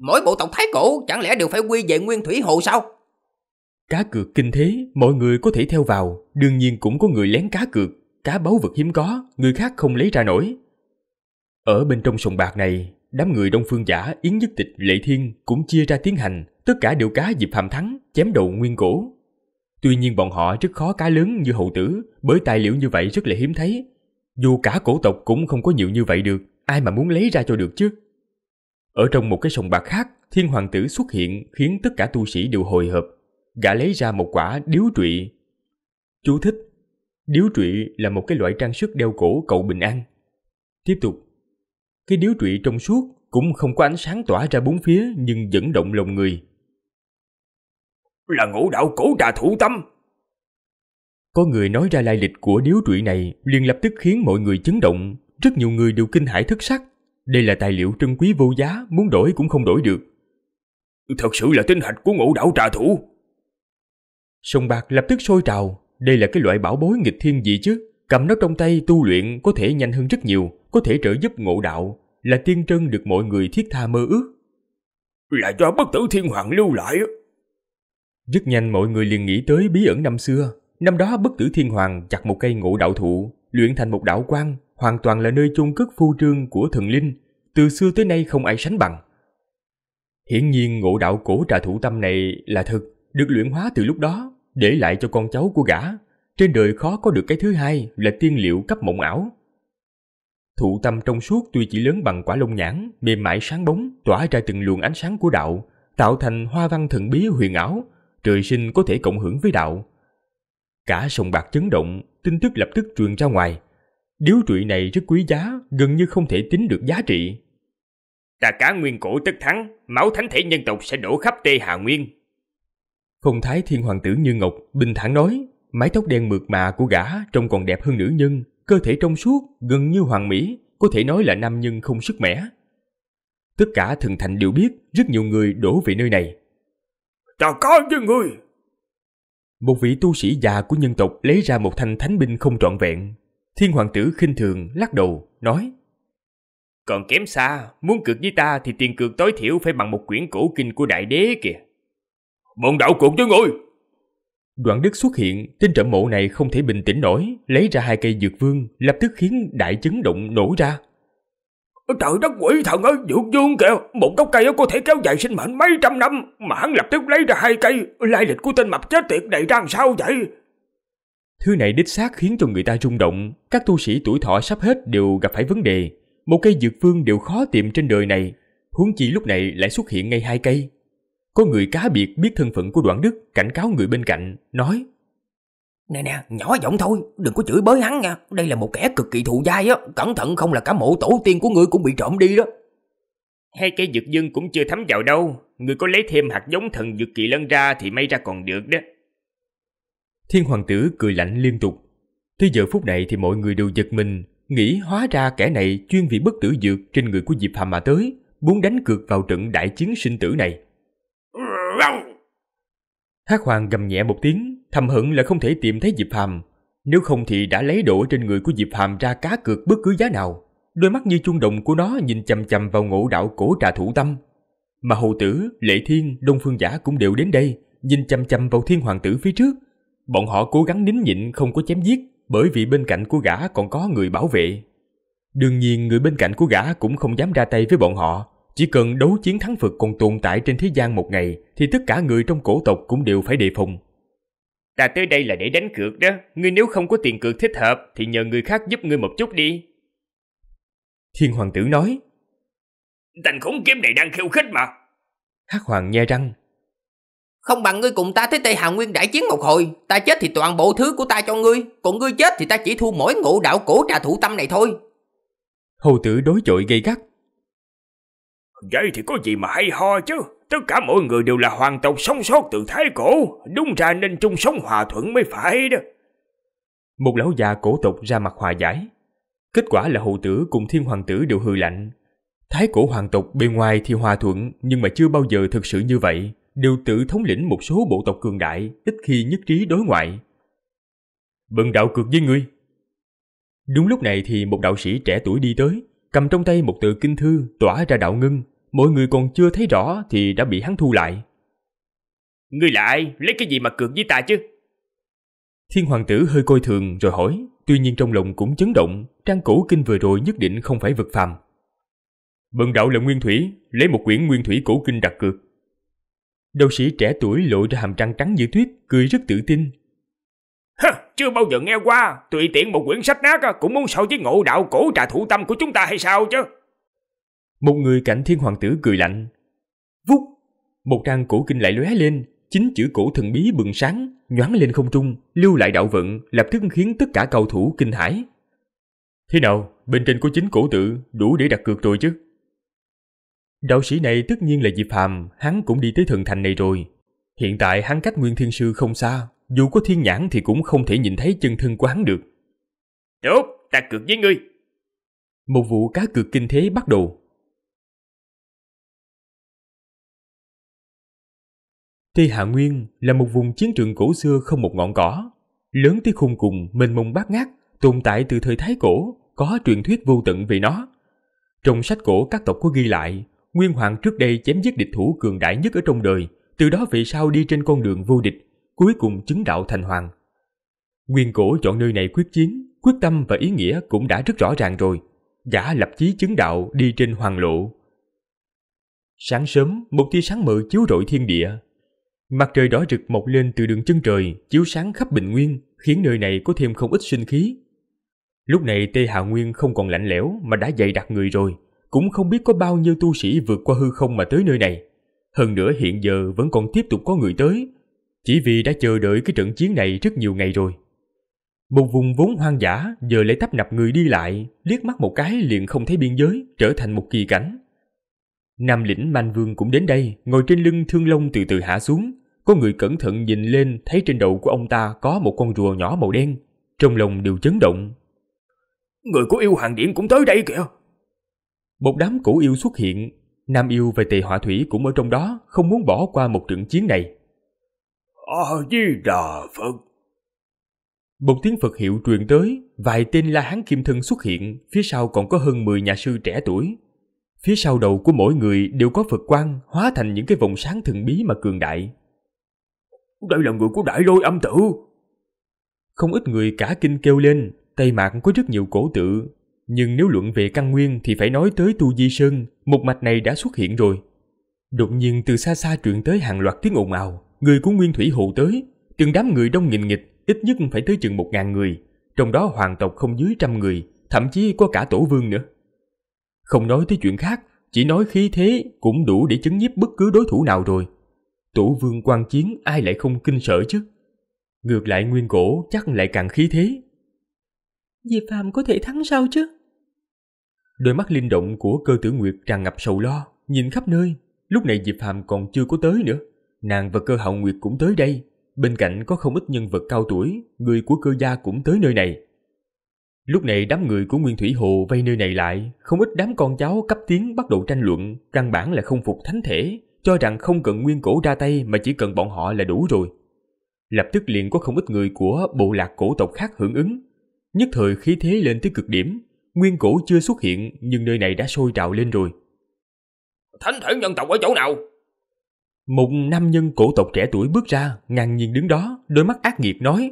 Mỗi bộ tộc thái cổ chẳng lẽ đều phải quy về nguyên thủy hồ sao? Cá cược kinh thế, mọi người có thể theo vào, đương nhiên cũng có người lén cá cược, cá báu vật hiếm có, người khác không lấy ra nổi. Ở bên trong sòng bạc này, đám người đông phương giả Yến Nhất Tịch Lệ Thiên cũng chia ra tiến hành, tất cả đều cá dịp phạm thắng, chém đầu nguyên cổ. Tuy nhiên bọn họ rất khó cá lớn như hậu tử, bởi tài liệu như vậy rất là hiếm thấy. Dù cả cổ tộc cũng không có nhiều như vậy được, ai mà muốn lấy ra cho được chứ. Ở trong một cái sòng bạc khác, thiên hoàng tử xuất hiện khiến tất cả tu sĩ đều hồi hộp. Gã lấy ra một quả điếu trụy. Chú thích, điếu trụy là một cái loại trang sức đeo cổ cầu bình an. Tiếp tục, cái điếu trụy trong suốt cũng không có ánh sáng tỏa ra bốn phía nhưng vẫn động lòng người, là ngũ đạo cổ trà thủ tâm Có người nói ra lai lịch của điếu trụy này liền lập tức khiến mọi người chấn động Rất nhiều người đều kinh hãi thất sắc Đây là tài liệu trân quý vô giá Muốn đổi cũng không đổi được Thật sự là tinh hạch của ngũ đạo trà thủ Sông bạc lập tức sôi trào Đây là cái loại bảo bối nghịch thiên gì chứ Cầm nó trong tay tu luyện có thể nhanh hơn rất nhiều Có thể trợ giúp ngộ đạo Là tiên trân được mọi người thiết tha mơ ước Là do bất tử thiên hoàng lưu lại rất nhanh mọi người liền nghĩ tới bí ẩn năm xưa. Năm đó bất tử thiên hoàng chặt một cây ngộ đạo thụ, luyện thành một đạo quan, hoàn toàn là nơi chung cất phu trương của thần linh, từ xưa tới nay không ai sánh bằng. Hiển nhiên ngộ đạo cổ trà thủ tâm này là thật, được luyện hóa từ lúc đó, để lại cho con cháu của gã. Trên đời khó có được cái thứ hai là tiên liệu cấp mộng ảo. Thụ tâm trong suốt tuy chỉ lớn bằng quả lông nhãn, mềm mại sáng bóng, tỏa ra từng luồng ánh sáng của đạo, tạo thành hoa văn thần bí huyền ảo, trời sinh có thể cộng hưởng với đạo. Cả sòng bạc chấn động, tin tức lập tức truyền ra ngoài. Điếu trụy này rất quý giá, gần như không thể tính được giá trị. Ta cả nguyên cổ tất thắng, máu thánh thể nhân tộc sẽ đổ khắp Tê Hà Nguyên. Phong thái thiên hoàng tử Như Ngọc bình thản nói, mái tóc đen mượt mà của gã trông còn đẹp hơn nữ nhân, cơ thể trong suốt, gần như hoàng mỹ, có thể nói là nam nhân không sức mẻ. Tất cả thần thành đều biết, rất nhiều người đổ về nơi này. Chào có với ngươi. Một vị tu sĩ già của nhân tộc lấy ra một thanh thánh binh không trọn vẹn. Thiên hoàng tử khinh thường lắc đầu, nói Còn kém xa, muốn cược với ta thì tiền cược tối thiểu phải bằng một quyển cổ kinh của đại đế kìa. Bọn đạo cùng với người Đoạn đức xuất hiện, trên trận mộ này không thể bình tĩnh nổi, lấy ra hai cây dược vương, lập tức khiến đại chấn động nổ ra. Trời đất quỷ thần ơi, dược dương kìa, một gốc cây có thể kéo dài sinh mệnh mấy trăm năm, mà hắn lập tức lấy ra hai cây, lai lịch của tên mập chết tiệt này ra làm sao vậy? Thứ này đích xác khiến cho người ta rung động, các tu sĩ tuổi thọ sắp hết đều gặp phải vấn đề. Một cây dược phương đều khó tìm trên đời này, huống chi lúc này lại xuất hiện ngay hai cây. Có người cá biệt biết thân phận của Đoạn Đức cảnh cáo người bên cạnh, nói Nè nè, nhỏ giọng thôi, đừng có chửi bới hắn nha, đây là một kẻ cực kỳ thù dai á, cẩn thận không là cả mộ tổ tiên của ngươi cũng bị trộm đi đó. Hai cây dược dương cũng chưa thấm vào đâu, ngươi có lấy thêm hạt giống thần dược kỳ lân ra thì may ra còn được đó. Thiên hoàng tử cười lạnh liên tục. thế giờ phút này thì mọi người đều giật mình, nghĩ hóa ra kẻ này chuyên vì bất tử dược trên người của Diệp Hàm mà tới, muốn đánh cược vào trận đại chiến sinh tử này. Hắc hoàng gầm nhẹ một tiếng, Thầm hận là không thể tìm thấy Diệp hàm nếu không thì đã lấy đổ trên người của Diệp hàm ra cá cược bất cứ giá nào. Đôi mắt như chuông đồng của nó nhìn chằm chằm vào ngộ đạo cổ trà thủ tâm. Mà hầu tử, lệ thiên, đông phương giả cũng đều đến đây, nhìn chằm chằm vào thiên hoàng tử phía trước. Bọn họ cố gắng nín nhịn không có chém giết, bởi vì bên cạnh của gã còn có người bảo vệ. Đương nhiên người bên cạnh của gã cũng không dám ra tay với bọn họ, chỉ cần đấu chiến thắng phật còn tồn tại trên thế gian một ngày thì tất cả người trong cổ tộc cũng đều phải đề phòng. Ta tới đây là để đánh cược đó, ngươi nếu không có tiền cược thích hợp thì nhờ người khác giúp ngươi một chút đi. Thiên hoàng tử nói. Thành khốn kiếm này đang khiêu khích mà. Hắc hoàng nhe răng. Không bằng ngươi cùng ta tới Tây Hà Nguyên đại chiến một hồi, ta chết thì toàn bộ thứ của ta cho ngươi, còn ngươi chết thì ta chỉ thu mỗi ngộ đạo cổ trà thủ tâm này thôi. Hầu tử đối chọi gây gắt. Vậy thì có gì mà hay ho chứ Tất cả mọi người đều là hoàng tộc sống sót từ thái cổ Đúng ra nên chung sống hòa thuận mới phải đó Một lão già cổ tộc ra mặt hòa giải Kết quả là hậu tử cùng thiên hoàng tử đều hư lạnh Thái cổ hoàng tộc bên ngoài thì hòa thuận Nhưng mà chưa bao giờ thực sự như vậy Đều tự thống lĩnh một số bộ tộc cường đại Ít khi nhất trí đối ngoại Bần đạo cực với ngươi Đúng lúc này thì một đạo sĩ trẻ tuổi đi tới cầm trong tay một tờ kinh thư tỏa ra đạo ngân, mọi người còn chưa thấy rõ thì đã bị hắn thu lại. Ngươi là ai? Lấy cái gì mà cược với ta chứ? Thiên hoàng tử hơi coi thường rồi hỏi, tuy nhiên trong lòng cũng chấn động, trang cổ kinh vừa rồi nhất định không phải vật phàm. Bần đạo là nguyên thủy, lấy một quyển nguyên thủy cổ kinh đặt cược. Đầu sĩ trẻ tuổi lộ ra hàm răng trắng như tuyết, cười rất tự tin, chưa bao giờ nghe qua, tùy tiện một quyển sách nát cũng muốn so với ngộ đạo cổ trà thủ tâm của chúng ta hay sao chứ? Một người cạnh thiên hoàng tử cười lạnh. Vút! Một trang cổ kinh lại lóe lên, chính chữ cổ thần bí bừng sáng, nhoáng lên không trung, lưu lại đạo vận, lập tức khiến tất cả cầu thủ kinh hãi. Thế nào, bên trên có chính cổ tự, đủ để đặt cược rồi chứ? Đạo sĩ này tất nhiên là Diệp Hàm, hắn cũng đi tới thần thành này rồi. Hiện tại hắn cách Nguyên Thiên Sư không xa, dù có thiên nhãn thì cũng không thể nhìn thấy chân thân của hắn được. Tốt, ta cược với ngươi. Một vụ cá cược kinh thế bắt đầu. Tây Hạ Nguyên là một vùng chiến trường cổ xưa không một ngọn cỏ, lớn tới khung cùng mênh mông bát ngát, tồn tại từ thời Thái cổ, có truyền thuyết vô tận về nó. Trong sách cổ các tộc có ghi lại, Nguyên Hoàng trước đây chém giết địch thủ cường đại nhất ở trong đời, từ đó về sau đi trên con đường vô địch, cuối cùng chứng đạo thành hoàng. Nguyên cổ chọn nơi này quyết chiến, quyết tâm và ý nghĩa cũng đã rất rõ ràng rồi. Gã lập chí chứng đạo đi trên hoàng lộ. Sáng sớm, một tia sáng mờ chiếu rọi thiên địa. Mặt trời đỏ rực mọc lên từ đường chân trời, chiếu sáng khắp bình nguyên, khiến nơi này có thêm không ít sinh khí. Lúc này Tê hạ Nguyên không còn lạnh lẽo mà đã dày đặc người rồi, cũng không biết có bao nhiêu tu sĩ vượt qua hư không mà tới nơi này. Hơn nữa hiện giờ vẫn còn tiếp tục có người tới, chỉ vì đã chờ đợi cái trận chiến này rất nhiều ngày rồi. Một vùng vốn hoang dã giờ lấy tấp nập người đi lại, liếc mắt một cái liền không thấy biên giới, trở thành một kỳ cảnh. Nam lĩnh Man Vương cũng đến đây, ngồi trên lưng thương long từ từ hạ xuống. Có người cẩn thận nhìn lên thấy trên đầu của ông ta có một con rùa nhỏ màu đen. Trong lòng đều chấn động. Người của yêu hoàng điện cũng tới đây kìa. Một đám cổ yêu xuất hiện. Nam yêu và tề hỏa thủy cũng ở trong đó, không muốn bỏ qua một trận chiến này a di đà phật một tiếng phật hiệu truyền tới vài tên la hán kim thân xuất hiện phía sau còn có hơn 10 nhà sư trẻ tuổi phía sau đầu của mỗi người đều có phật quang hóa thành những cái vòng sáng thần bí mà cường đại đây là người của đại lôi âm tử không ít người cả kinh kêu lên tây mạc có rất nhiều cổ tự nhưng nếu luận về căn nguyên thì phải nói tới tu di sơn một mạch này đã xuất hiện rồi đột nhiên từ xa xa truyền tới hàng loạt tiếng ồn ào người của Nguyên Thủy hộ tới, từng đám người đông nghìn nghịch, ít nhất phải tới chừng một ngàn người, trong đó hoàng tộc không dưới trăm người, thậm chí có cả tổ vương nữa. Không nói tới chuyện khác, chỉ nói khí thế cũng đủ để chấn nhiếp bất cứ đối thủ nào rồi. Tổ vương quan chiến ai lại không kinh sợ chứ? Ngược lại nguyên cổ chắc lại càng khí thế. Diệp Phàm có thể thắng sao chứ? Đôi mắt linh động của cơ tử Nguyệt tràn ngập sầu lo, nhìn khắp nơi. Lúc này Diệp Phàm còn chưa có tới nữa. Nàng và cơ hạo nguyệt cũng tới đây, bên cạnh có không ít nhân vật cao tuổi, người của cơ gia cũng tới nơi này. Lúc này đám người của Nguyên Thủy Hồ vây nơi này lại, không ít đám con cháu cấp tiến bắt đầu tranh luận, căn bản là không phục thánh thể, cho rằng không cần Nguyên Cổ ra tay mà chỉ cần bọn họ là đủ rồi. Lập tức liền có không ít người của bộ lạc cổ tộc khác hưởng ứng. Nhất thời khí thế lên tới cực điểm, Nguyên Cổ chưa xuất hiện nhưng nơi này đã sôi trào lên rồi. Thánh thể nhân tộc ở chỗ nào? Một nam nhân cổ tộc trẻ tuổi bước ra, ngang nhiên đứng đó, đôi mắt ác nghiệt nói.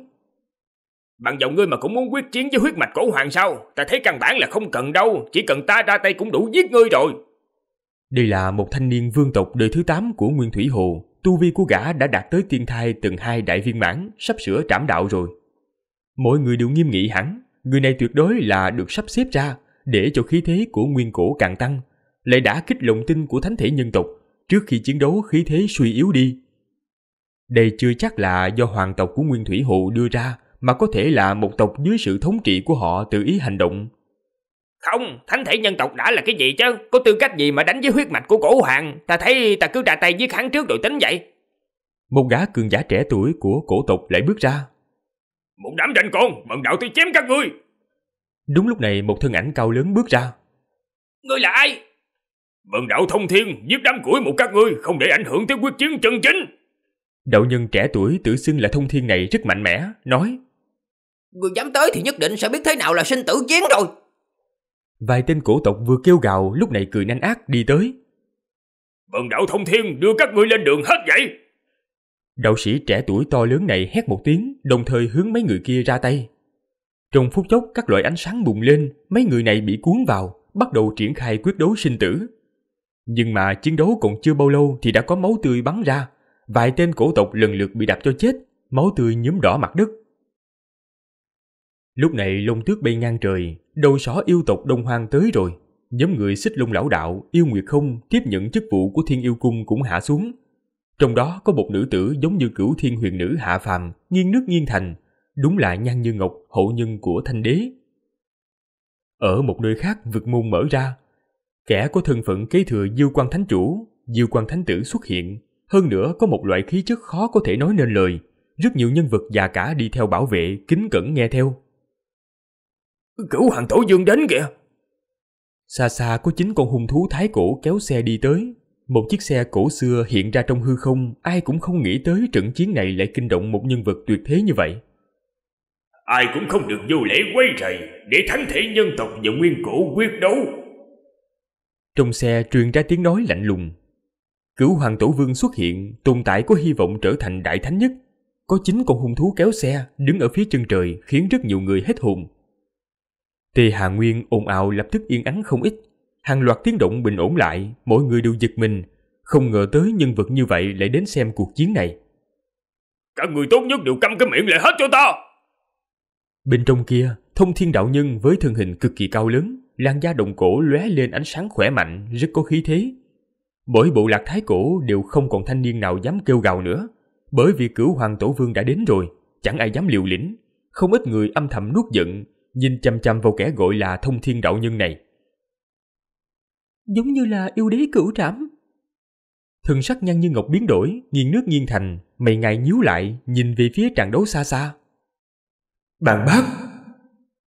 Bằng giọng ngươi mà cũng muốn quyết chiến với huyết mạch cổ hoàng sao? Ta thấy căn bản là không cần đâu, chỉ cần ta ra tay cũng đủ giết ngươi rồi. Đây là một thanh niên vương tộc đời thứ 8 của Nguyên Thủy Hồ. Tu vi của gã đã đạt tới tiên thai từng hai đại viên mãn, sắp sửa trảm đạo rồi. Mọi người đều nghiêm nghị hẳn, người này tuyệt đối là được sắp xếp ra để cho khí thế của nguyên cổ càng tăng, lại đã kích lòng tin của thánh thể nhân tộc, trước khi chiến đấu khí thế suy yếu đi. Đây chưa chắc là do hoàng tộc của Nguyên Thủy Hộ đưa ra, mà có thể là một tộc dưới sự thống trị của họ tự ý hành động. Không, thánh thể nhân tộc đã là cái gì chứ? Có tư cách gì mà đánh với huyết mạch của cổ hoàng? Ta thấy ta cứ ra tay với hắn trước đội tính vậy. Một gã cường giả trẻ tuổi của cổ tộc lại bước ra. Một đám ranh con, bận đạo tôi chém các ngươi. Đúng lúc này một thân ảnh cao lớn bước ra. Ngươi là ai? Mừng đạo thông thiên, giết đám củi một các ngươi không để ảnh hưởng tới quyết chiến chân chính. Đạo nhân trẻ tuổi tự xưng là thông thiên này rất mạnh mẽ, nói. Người dám tới thì nhất định sẽ biết thế nào là sinh tử chiến rồi. Vài tên cổ tộc vừa kêu gào lúc này cười nanh ác đi tới. Mừng đạo thông thiên đưa các ngươi lên đường hết vậy. Đạo sĩ trẻ tuổi to lớn này hét một tiếng, đồng thời hướng mấy người kia ra tay. Trong phút chốc các loại ánh sáng bùng lên, mấy người này bị cuốn vào, bắt đầu triển khai quyết đấu sinh tử. Nhưng mà chiến đấu còn chưa bao lâu thì đã có máu tươi bắn ra. Vài tên cổ tộc lần lượt bị đạp cho chết, máu tươi nhúm đỏ mặt đất. Lúc này lông tước bay ngang trời, đầu sỏ yêu tộc đông hoang tới rồi. Nhóm người xích lông lão đạo, yêu nguyệt không tiếp nhận chức vụ của thiên yêu cung cũng hạ xuống. Trong đó có một nữ tử giống như cửu thiên huyền nữ hạ phàm, nghiêng nước nghiêng thành. Đúng là nhan như ngọc, hậu nhân của thanh đế. Ở một nơi khác vực môn mở ra, Kẻ có thân phận kế thừa Diêu Quan Thánh Chủ, Diêu Quan Thánh Tử xuất hiện, hơn nữa có một loại khí chất khó có thể nói nên lời, rất nhiều nhân vật già cả đi theo bảo vệ, kính cẩn nghe theo. Cửu Hoàng Tổ Dương đến kìa! Xa xa có chín con hung thú thái cổ kéo xe đi tới. Một chiếc xe cổ xưa hiện ra trong hư không, ai cũng không nghĩ tới trận chiến này lại kinh động một nhân vật tuyệt thế như vậy. Ai cũng không được vô lễ quay rầy để thánh thể nhân tộc và nguyên cổ quyết đấu trong xe truyền ra tiếng nói lạnh lùng. Cửu hoàng tổ vương xuất hiện, tồn tại có hy vọng trở thành đại thánh nhất. Có chính con hung thú kéo xe, đứng ở phía chân trời khiến rất nhiều người hết hồn. Tề Hà Nguyên ồn ào lập tức yên ắng không ít. Hàng loạt tiếng động bình ổn lại, mọi người đều giật mình. Không ngờ tới nhân vật như vậy lại đến xem cuộc chiến này. Các người tốt nhất đều câm cái miệng lại hết cho ta! Bên trong kia, thông thiên đạo nhân với thân hình cực kỳ cao lớn, làn da đồng cổ lóe lên ánh sáng khỏe mạnh, rất có khí thế. Mỗi bộ lạc thái cổ đều không còn thanh niên nào dám kêu gào nữa, bởi vì cửu hoàng tổ vương đã đến rồi, chẳng ai dám liều lĩnh, không ít người âm thầm nuốt giận, nhìn chằm chằm vào kẻ gọi là thông thiên đạo nhân này. Giống như là yêu đế cửu trảm. Thần sắc nhăn như ngọc biến đổi, nghiêng nước nghiêng thành, mày ngày nhíu lại, nhìn về phía trận đấu xa xa. Bạn bác!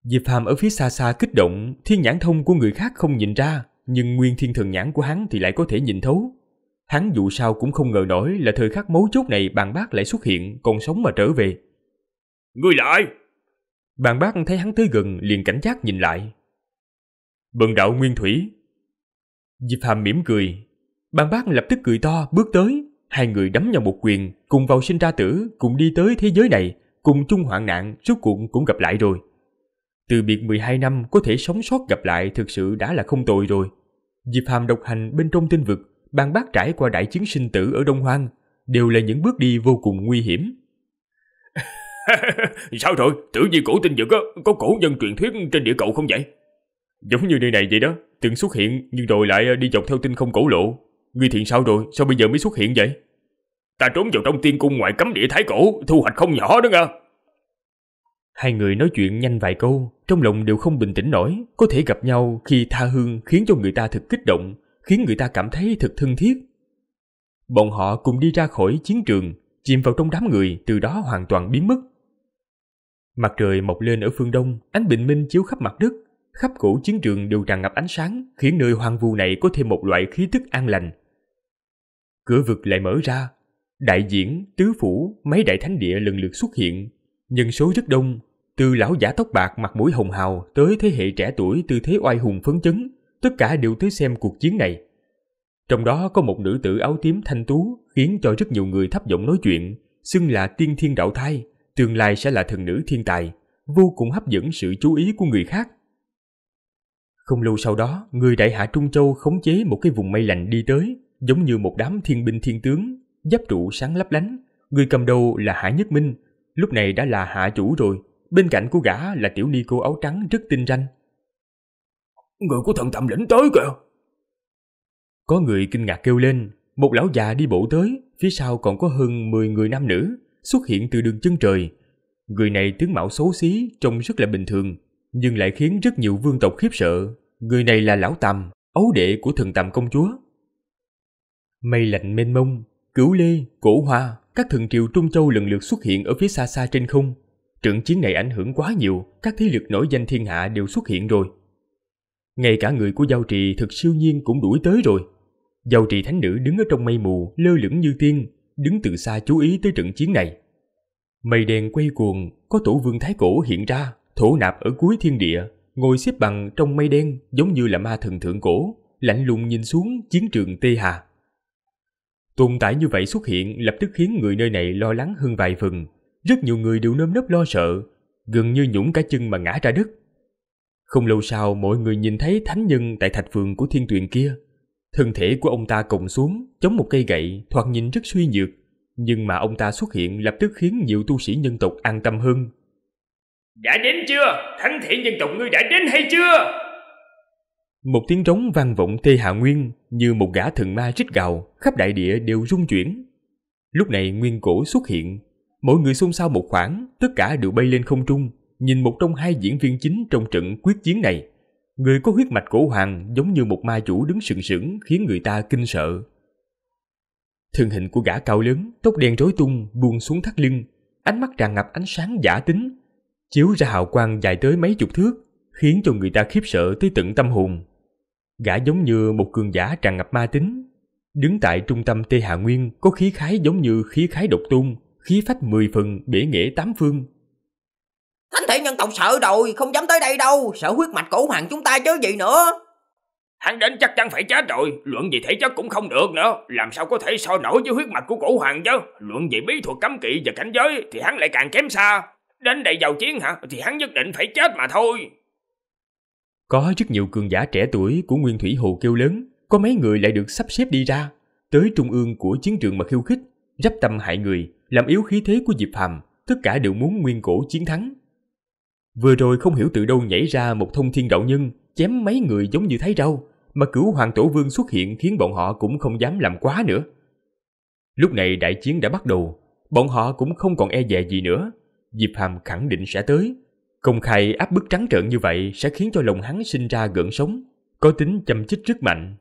Diệp Phàm ở phía xa xa kích động, thiên nhãn thông của người khác không nhìn ra, nhưng nguyên thiên thần nhãn của hắn thì lại có thể nhìn thấu. Hắn dù sao cũng không ngờ nổi là thời khắc mấu chốt này bàn bác lại xuất hiện, còn sống mà trở về. Ngươi lại! Bàn bác thấy hắn tới gần liền cảnh giác nhìn lại. Bần đạo Nguyên Thủy. Diệp Phàm mỉm cười. Bàn bác lập tức cười to, bước tới. Hai người đấm nhau một quyền, cùng vào sinh ra tử, cùng đi tới thế giới này, cùng chung hoạn nạn, rốt cuộn cũng gặp lại rồi. Từ biệt 12 năm có thể sống sót gặp lại thực sự đã là không tồi rồi. Diệp Hàm độc hành bên trong tinh vực, bàn bác trải qua đại chiến sinh tử ở Đông Hoang, đều là những bước đi vô cùng nguy hiểm. (laughs) Sao rồi? Tự nhiên cổ tinh vực có cổ nhân truyền thuyết trên địa cầu không vậy? Giống như nơi này vậy đó, từng xuất hiện nhưng rồi lại à, đi dọc theo tinh không cổ lộ. Ngươi thiện sao rồi, sao bây giờ mới xuất hiện vậy? Ta trốn vào trong tiên cung ngoại cấm địa thái cổ, thu hoạch không nhỏ đó nha. Hai người nói chuyện nhanh vài câu, trong lòng đều không bình tĩnh nổi, có thể gặp nhau khi tha hương khiến cho người ta thật kích động, khiến người ta cảm thấy thật thân thiết. Bọn họ cùng đi ra khỏi chiến trường, chìm vào trong đám người từ đó hoàn toàn biến mất. Mặt trời mọc lên ở phương đông, ánh bình minh chiếu khắp mặt đất, khắp cổ chiến trường đều tràn ngập ánh sáng, khiến nơi hoang vu này có thêm một loại khí tức an lành. Cửa vực lại mở ra, đại diễn, tứ phủ, mấy đại thánh địa lần lượt xuất hiện, nhân số rất đông, từ lão giả tóc bạc mặt mũi hồng hào tới thế hệ trẻ tuổi tư thế oai hùng phấn chấn, tất cả đều tới xem cuộc chiến này. Trong đó có một nữ tử áo tím thanh tú khiến cho rất nhiều người thấp giọng nói chuyện, xưng là tiên thiên đạo thai, tương lai sẽ là thần nữ thiên tài, vô cùng hấp dẫn sự chú ý của người khác. Không lâu sau đó, người đại hạ Trung Châu khống chế một cái vùng mây lạnh đi tới, giống như một đám thiên binh thiên tướng, giáp trụ sáng lấp lánh. Người cầm đầu là Hạ Nhất Minh, lúc này đã là hạ chủ rồi, bên cạnh của gã là tiểu ni cô áo trắng rất tinh ranh. Người của thần tạm lĩnh tới kìa! Có người kinh ngạc kêu lên, một lão già đi bộ tới, phía sau còn có hơn 10 người nam nữ, xuất hiện từ đường chân trời. Người này tướng mạo xấu xí, trông rất là bình thường, nhưng lại khiến rất nhiều vương tộc khiếp sợ. Người này là lão tầm, ấu đệ của thần tầm công chúa. Mây lạnh mênh mông, cửu lê, cổ hoa, các thần triều Trung Châu lần lượt xuất hiện ở phía xa xa trên không, Trận chiến này ảnh hưởng quá nhiều, các thế lực nổi danh thiên hạ đều xuất hiện rồi. Ngay cả người của giao trì thực siêu nhiên cũng đuổi tới rồi. Giao trì thánh nữ đứng ở trong mây mù, lơ lửng như tiên, đứng từ xa chú ý tới trận chiến này. Mây đen quay cuồng, có tổ vương thái cổ hiện ra, thổ nạp ở cuối thiên địa, ngồi xếp bằng trong mây đen giống như là ma thần thượng cổ, lạnh lùng nhìn xuống chiến trường Tê Hà. Tồn tại như vậy xuất hiện lập tức khiến người nơi này lo lắng hơn vài phần rất nhiều người đều nơm nớp lo sợ, gần như nhũng cả chân mà ngã ra đất. Không lâu sau mọi người nhìn thấy thánh nhân tại thạch vườn của thiên tuyền kia. Thân thể của ông ta còng xuống, chống một cây gậy, thoạt nhìn rất suy nhược. Nhưng mà ông ta xuất hiện lập tức khiến nhiều tu sĩ nhân tộc an tâm hơn. Đã đến chưa? Thánh thể nhân tộc ngươi đã đến hay chưa? Một tiếng trống vang vọng tê hạ nguyên như một gã thần ma rít gào, khắp đại địa đều rung chuyển. Lúc này nguyên cổ xuất hiện, Mọi người xôn xao một khoảng, tất cả đều bay lên không trung, nhìn một trong hai diễn viên chính trong trận quyết chiến này. Người có huyết mạch cổ hoàng giống như một ma chủ đứng sừng sững khiến người ta kinh sợ. Thân hình của gã cao lớn, tóc đen rối tung, buông xuống thắt lưng, ánh mắt tràn ngập ánh sáng giả tính, chiếu ra hào quang dài tới mấy chục thước, khiến cho người ta khiếp sợ tới tận tâm hồn. Gã giống như một cường giả tràn ngập ma tính, đứng tại trung tâm Tây hà Nguyên có khí khái giống như khí khái độc tung khí phách mười phần bể nghệ tám phương. Thánh thể nhân tộc sợ rồi, không dám tới đây đâu, sợ huyết mạch cổ hoàng chúng ta chứ gì nữa. Hắn đến chắc chắn phải chết rồi, luận gì thể chất cũng không được nữa, làm sao có thể so nổi với huyết mạch của cổ hoàng chứ, luận gì bí thuật cấm kỵ và cảnh giới thì hắn lại càng kém xa. Đến đây giàu chiến hả, thì hắn nhất định phải chết mà thôi. Có rất nhiều cường giả trẻ tuổi của Nguyên Thủy Hồ kêu lớn, có mấy người lại được sắp xếp đi ra, tới trung ương của chiến trường mà khiêu khích, rắp tâm hại người, làm yếu khí thế của Diệp Hàm, tất cả đều muốn Nguyên Cổ chiến thắng. Vừa rồi không hiểu từ đâu nhảy ra một thông thiên đạo nhân, chém mấy người giống như thái rau, mà cửu hoàng tổ vương xuất hiện khiến bọn họ cũng không dám làm quá nữa. Lúc này đại chiến đã bắt đầu, bọn họ cũng không còn e dè gì nữa. Diệp Hàm khẳng định sẽ tới. Công khai áp bức trắng trợn như vậy sẽ khiến cho lòng hắn sinh ra gợn sóng, có tính châm chích rất mạnh,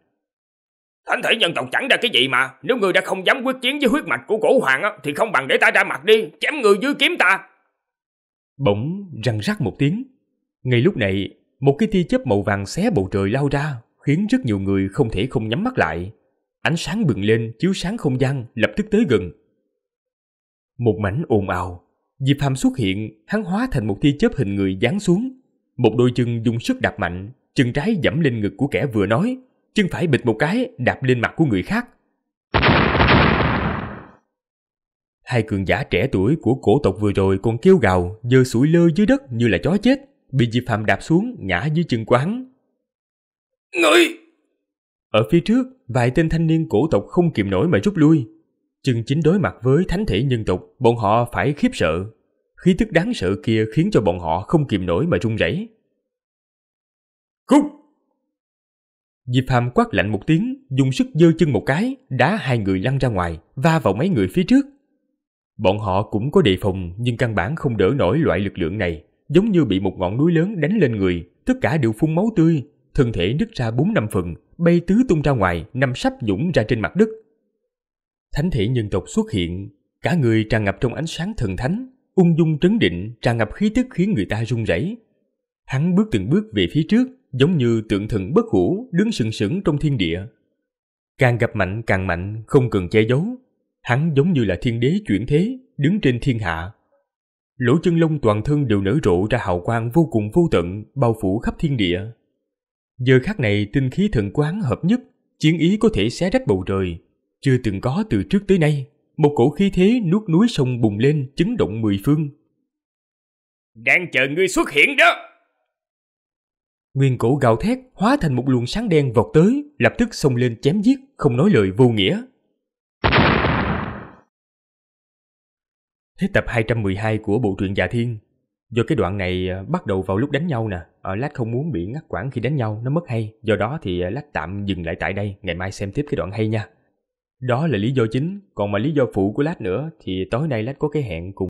Thánh thể nhân tộc chẳng ra cái gì mà Nếu ngươi đã không dám quyết chiến với huyết mạch của cổ hoàng á, Thì không bằng để ta ra mặt đi Chém ngươi dưới kiếm ta Bỗng răng rắc một tiếng Ngay lúc này Một cái tia chớp màu vàng xé bầu trời lao ra Khiến rất nhiều người không thể không nhắm mắt lại Ánh sáng bừng lên chiếu sáng không gian Lập tức tới gần Một mảnh ồn ào Diệp Hàm xuất hiện Hắn hóa thành một tia chớp hình người giáng xuống Một đôi chân dùng sức đạp mạnh Chân trái dẫm lên ngực của kẻ vừa nói chân phải bịch một cái đạp lên mặt của người khác. Hai cường giả trẻ tuổi của cổ tộc vừa rồi còn kêu gào, giơ sủi lơ dưới đất như là chó chết, bị Diệp Phàm đạp xuống ngã dưới chân quán. hắn. Ngươi! Ở phía trước, vài tên thanh niên cổ tộc không kiềm nổi mà rút lui. Chừng chính đối mặt với thánh thể nhân tộc, bọn họ phải khiếp sợ. Khí tức đáng sợ kia khiến cho bọn họ không kiềm nổi mà run rẩy. Cút! Diệp Hàm quát lạnh một tiếng, dùng sức giơ chân một cái, đá hai người lăn ra ngoài, va vào mấy người phía trước. Bọn họ cũng có đề phòng nhưng căn bản không đỡ nổi loại lực lượng này, giống như bị một ngọn núi lớn đánh lên người, tất cả đều phun máu tươi, thân thể nứt ra bốn năm phần, bay tứ tung ra ngoài, nằm sắp nhũng ra trên mặt đất. Thánh thể nhân tộc xuất hiện, cả người tràn ngập trong ánh sáng thần thánh, ung dung trấn định, tràn ngập khí tức khiến người ta run rẩy. Hắn bước từng bước về phía trước, giống như tượng thần bất hủ đứng sừng sững trong thiên địa. Càng gặp mạnh càng mạnh, không cần che giấu. Hắn giống như là thiên đế chuyển thế, đứng trên thiên hạ. Lỗ chân lông toàn thân đều nở rộ ra hào quang vô cùng vô tận, bao phủ khắp thiên địa. Giờ khắc này tinh khí thần quán hợp nhất, chiến ý có thể xé rách bầu trời. Chưa từng có từ trước tới nay, một cổ khí thế nuốt núi sông bùng lên chấn động mười phương. Đang chờ ngươi xuất hiện đó! Nguyên cổ gào thét hóa thành một luồng sáng đen vọt tới, lập tức xông lên chém giết, không nói lời vô nghĩa. hết tập 212 của bộ truyện Dạ Thiên Do cái đoạn này à, bắt đầu vào lúc đánh nhau nè ở à, Lát không muốn bị ngắt quãng khi đánh nhau, nó mất hay Do đó thì à, Lát tạm dừng lại tại đây, ngày mai xem tiếp cái đoạn hay nha Đó là lý do chính, còn mà lý do phụ của Lát nữa thì tối nay Lát có cái hẹn cùng